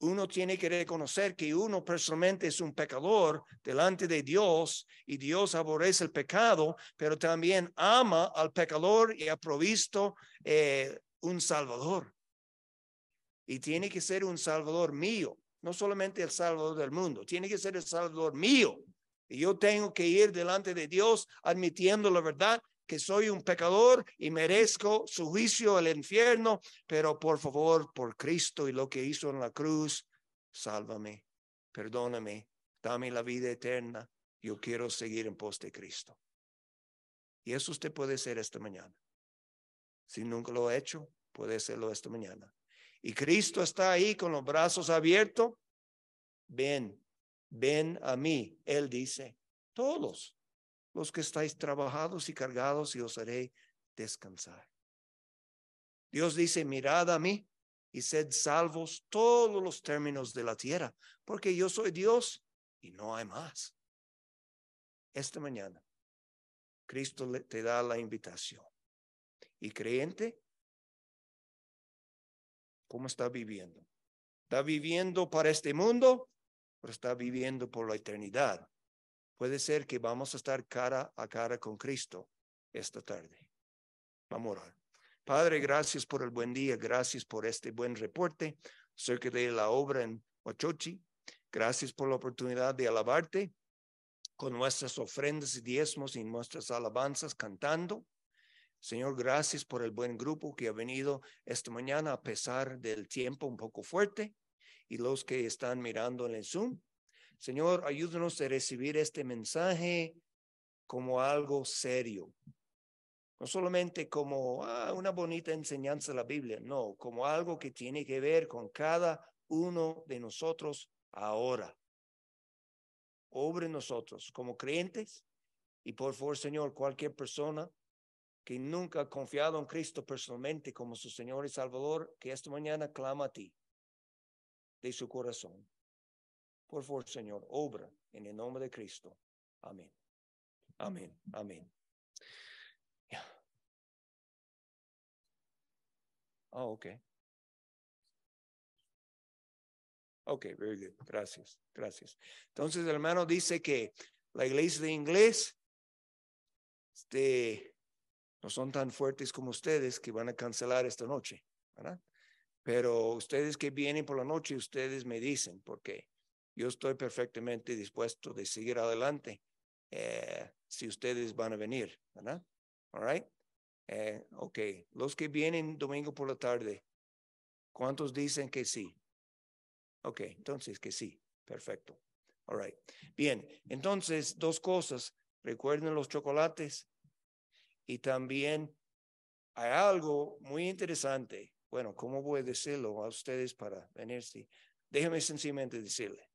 A: Uno tiene que reconocer que uno personalmente es un pecador delante de Dios y Dios aborrece el pecado, pero también ama al pecador y ha provisto eh, un salvador. Y tiene que ser un salvador mío, no solamente el salvador del mundo, tiene que ser el salvador mío y yo tengo que ir delante de Dios admitiendo la verdad que soy un pecador y merezco su juicio, el infierno, pero por favor, por Cristo y lo que hizo en la cruz, sálvame, perdóname, dame la vida eterna. Yo quiero seguir en pos de Cristo. Y eso usted puede ser esta mañana. Si nunca lo ha hecho, puede serlo esta mañana. Y Cristo está ahí con los brazos abiertos. Ven, ven a mí. Él dice, todos los que estáis trabajados y cargados y os haré descansar. Dios dice, mirad a mí y sed salvos todos los términos de la tierra, porque yo soy Dios y no hay más.
B: Esta mañana, Cristo te da la invitación. Y creyente, ¿cómo está viviendo?
A: ¿Está viviendo para este mundo pero está viviendo por la eternidad. Puede ser que vamos a estar cara a cara con Cristo esta tarde. Vamos a Padre, gracias por el buen día, gracias por este buen reporte acerca de la obra en Ochochi. Gracias por la oportunidad de alabarte con nuestras ofrendas y diezmos y nuestras alabanzas cantando. Señor, gracias por el buen grupo que ha venido esta mañana a pesar del tiempo un poco fuerte y los que están mirando en el Zoom. Señor, ayúdenos a recibir este mensaje como algo serio. No solamente como ah, una bonita enseñanza de la Biblia, no, como algo que tiene que ver con cada uno de nosotros ahora. Obre nosotros como creyentes y por favor, Señor, cualquier persona que nunca ha confiado en Cristo personalmente como su Señor y Salvador, que esta mañana clama a ti de su corazón. Por favor, Señor, obra en el nombre de Cristo.
B: Amén. Amén. Amén. Ah, oh, ok. Ok, very good. Gracias, gracias. Entonces, el hermano dice que
A: la iglesia de inglés este, no son tan fuertes como ustedes que van a cancelar esta noche, ¿verdad? Pero ustedes que vienen por la noche, ustedes me dicen, porque yo estoy perfectamente dispuesto de seguir adelante eh, si ustedes van a venir, ¿verdad? All right. Eh, ok, los que vienen domingo por la tarde, ¿cuántos dicen que sí? Ok, entonces que sí, perfecto. All right. Bien, entonces dos cosas. Recuerden los chocolates y también hay algo muy interesante bueno, ¿cómo voy a decirlo a ustedes para venirse? Déjeme sencillamente decirle,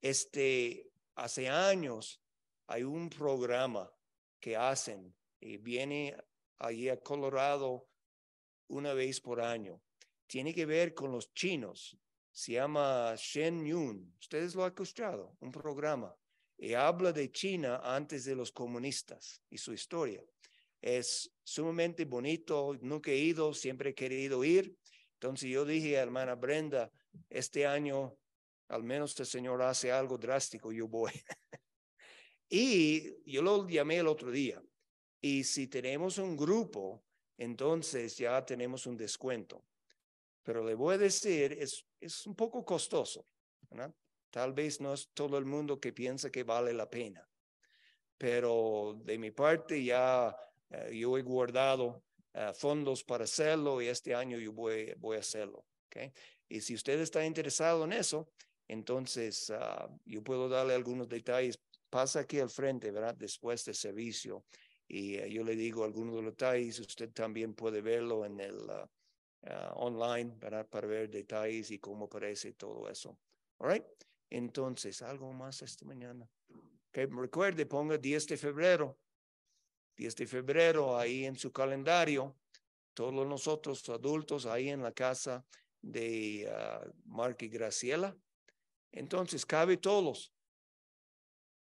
A: Este, hace años hay un programa que hacen y viene allí a Colorado una vez por año. Tiene que ver con los chinos. Se llama Shen Yun. Ustedes lo han escuchado, un programa. Y habla de China antes de los comunistas y su historia es sumamente bonito, nunca he ido, siempre he querido ir. Entonces yo dije, a hermana Brenda, este año al menos el este Señor hace algo drástico, yo voy. y yo lo llamé el otro día. Y si tenemos un grupo, entonces ya tenemos un descuento. Pero le voy a decir, es, es un poco costoso. Tal vez no es todo el mundo que piensa que vale la pena. Pero de mi parte ya eh, yo he guardado eh, fondos para hacerlo y este año yo voy, voy a hacerlo. Y si usted está interesado en eso, entonces ah, yo puedo darle algunos detalles. Pasa aquí al frente, ¿verdad? Después del servicio. Y eh, yo le digo algunos de detalles. Usted también puede verlo en el... Ah, ah, online ¿verdad? para ver detalles y cómo parece todo eso. All Entonces, algo más esta mañana. Okay. Recuerde, ponga 10 de febrero este febrero, ahí en su calendario, todos nosotros adultos ahí en la casa de ah, Mark y Graciela. Entonces, cabe todos.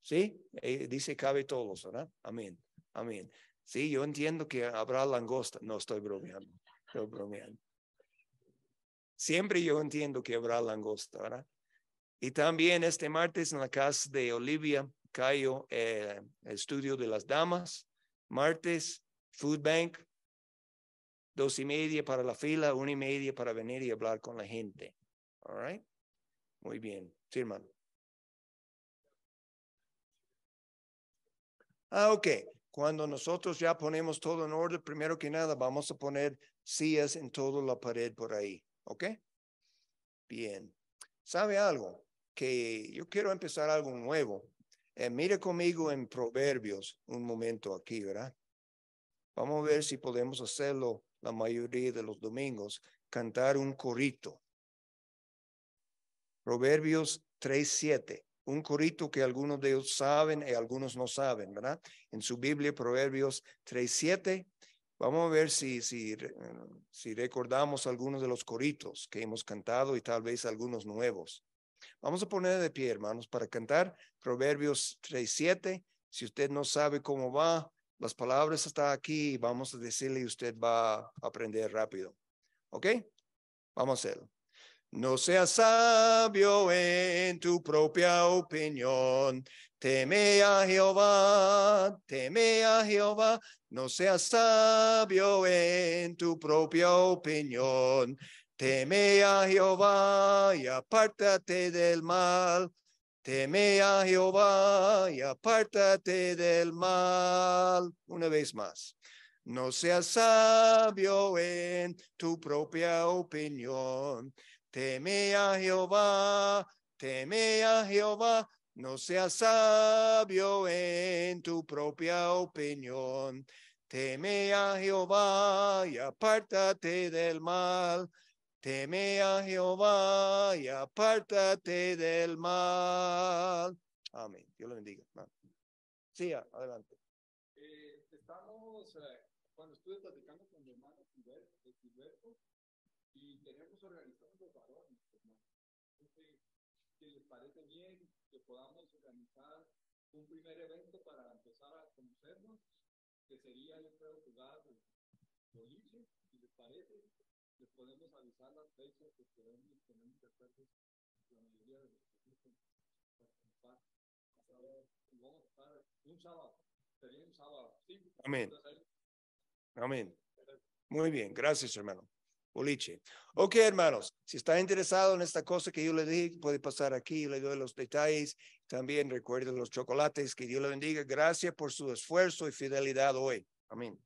A: ¿Sí? Eh, dice cabe todos, ¿verdad? Amén, amén. Sí, yo entiendo que habrá langosta. No estoy bromeando, estoy bromeando. Siempre yo entiendo que habrá langosta, ¿verdad? Y también este martes en la casa de Olivia Cayo, eh, estudio de las damas. Martes, food bank, dos y media para la fila, una y media para venir y hablar con la gente. All Muy bien. Sí, Ah, ok. Cuando nosotros ya ponemos todo en orden, primero que nada, vamos a poner sillas en toda la pared por ahí. ¿Ok? Bien. ¿Sabe algo? Que yo quiero empezar algo nuevo eh, mire conmigo en Proverbios un momento aquí, ¿verdad? Vamos a ver si podemos hacerlo la mayoría de los domingos, cantar un corito. Proverbios 3.7, un corito que algunos de ellos saben y algunos no saben, ¿verdad? En su Biblia, Proverbios 3.7, vamos a ver si, si, eh, si recordamos algunos de los coritos que hemos cantado y tal vez algunos nuevos. Vamos a poner de pie, hermanos, para cantar Proverbios 3.7. Si usted no sabe cómo va, las palabras están aquí vamos a decirle, y usted va a aprender rápido. ¿Ok? Vamos a hacerlo. No seas sabio en tu propia opinión. Teme a Jehová, teme a Jehová. No seas sabio en tu propia opinión. Teme a Jehová y apártate del mal. Teme a Jehová y apártate del mal. Una vez más. No seas sabio en tu propia opinión. Teme a Jehová, teme a Jehová. No seas sabio en tu propia opinión. Teme a Jehová y apártate del mal. Teme a Jehová y apártate del mal. Amén. Dios lo bendiga. Sí, adelante.
B: Eh, estamos, eh, cuando estuve platicando con mi hermano Gilberto, y tenemos organizado los varones, Si les parece bien que podamos organizar un primer evento para empezar a conocernos, que sería, yo creo, jugar boliche
A: Amén. Amén. Muy bien, gracias hermano. Boliche. Ok, hermanos, si está interesado en esta cosa que yo le dije, puede pasar aquí, le doy los detalles. También
B: recuerden los chocolates, que Dios le bendiga. Gracias por su esfuerzo y fidelidad hoy. Amén.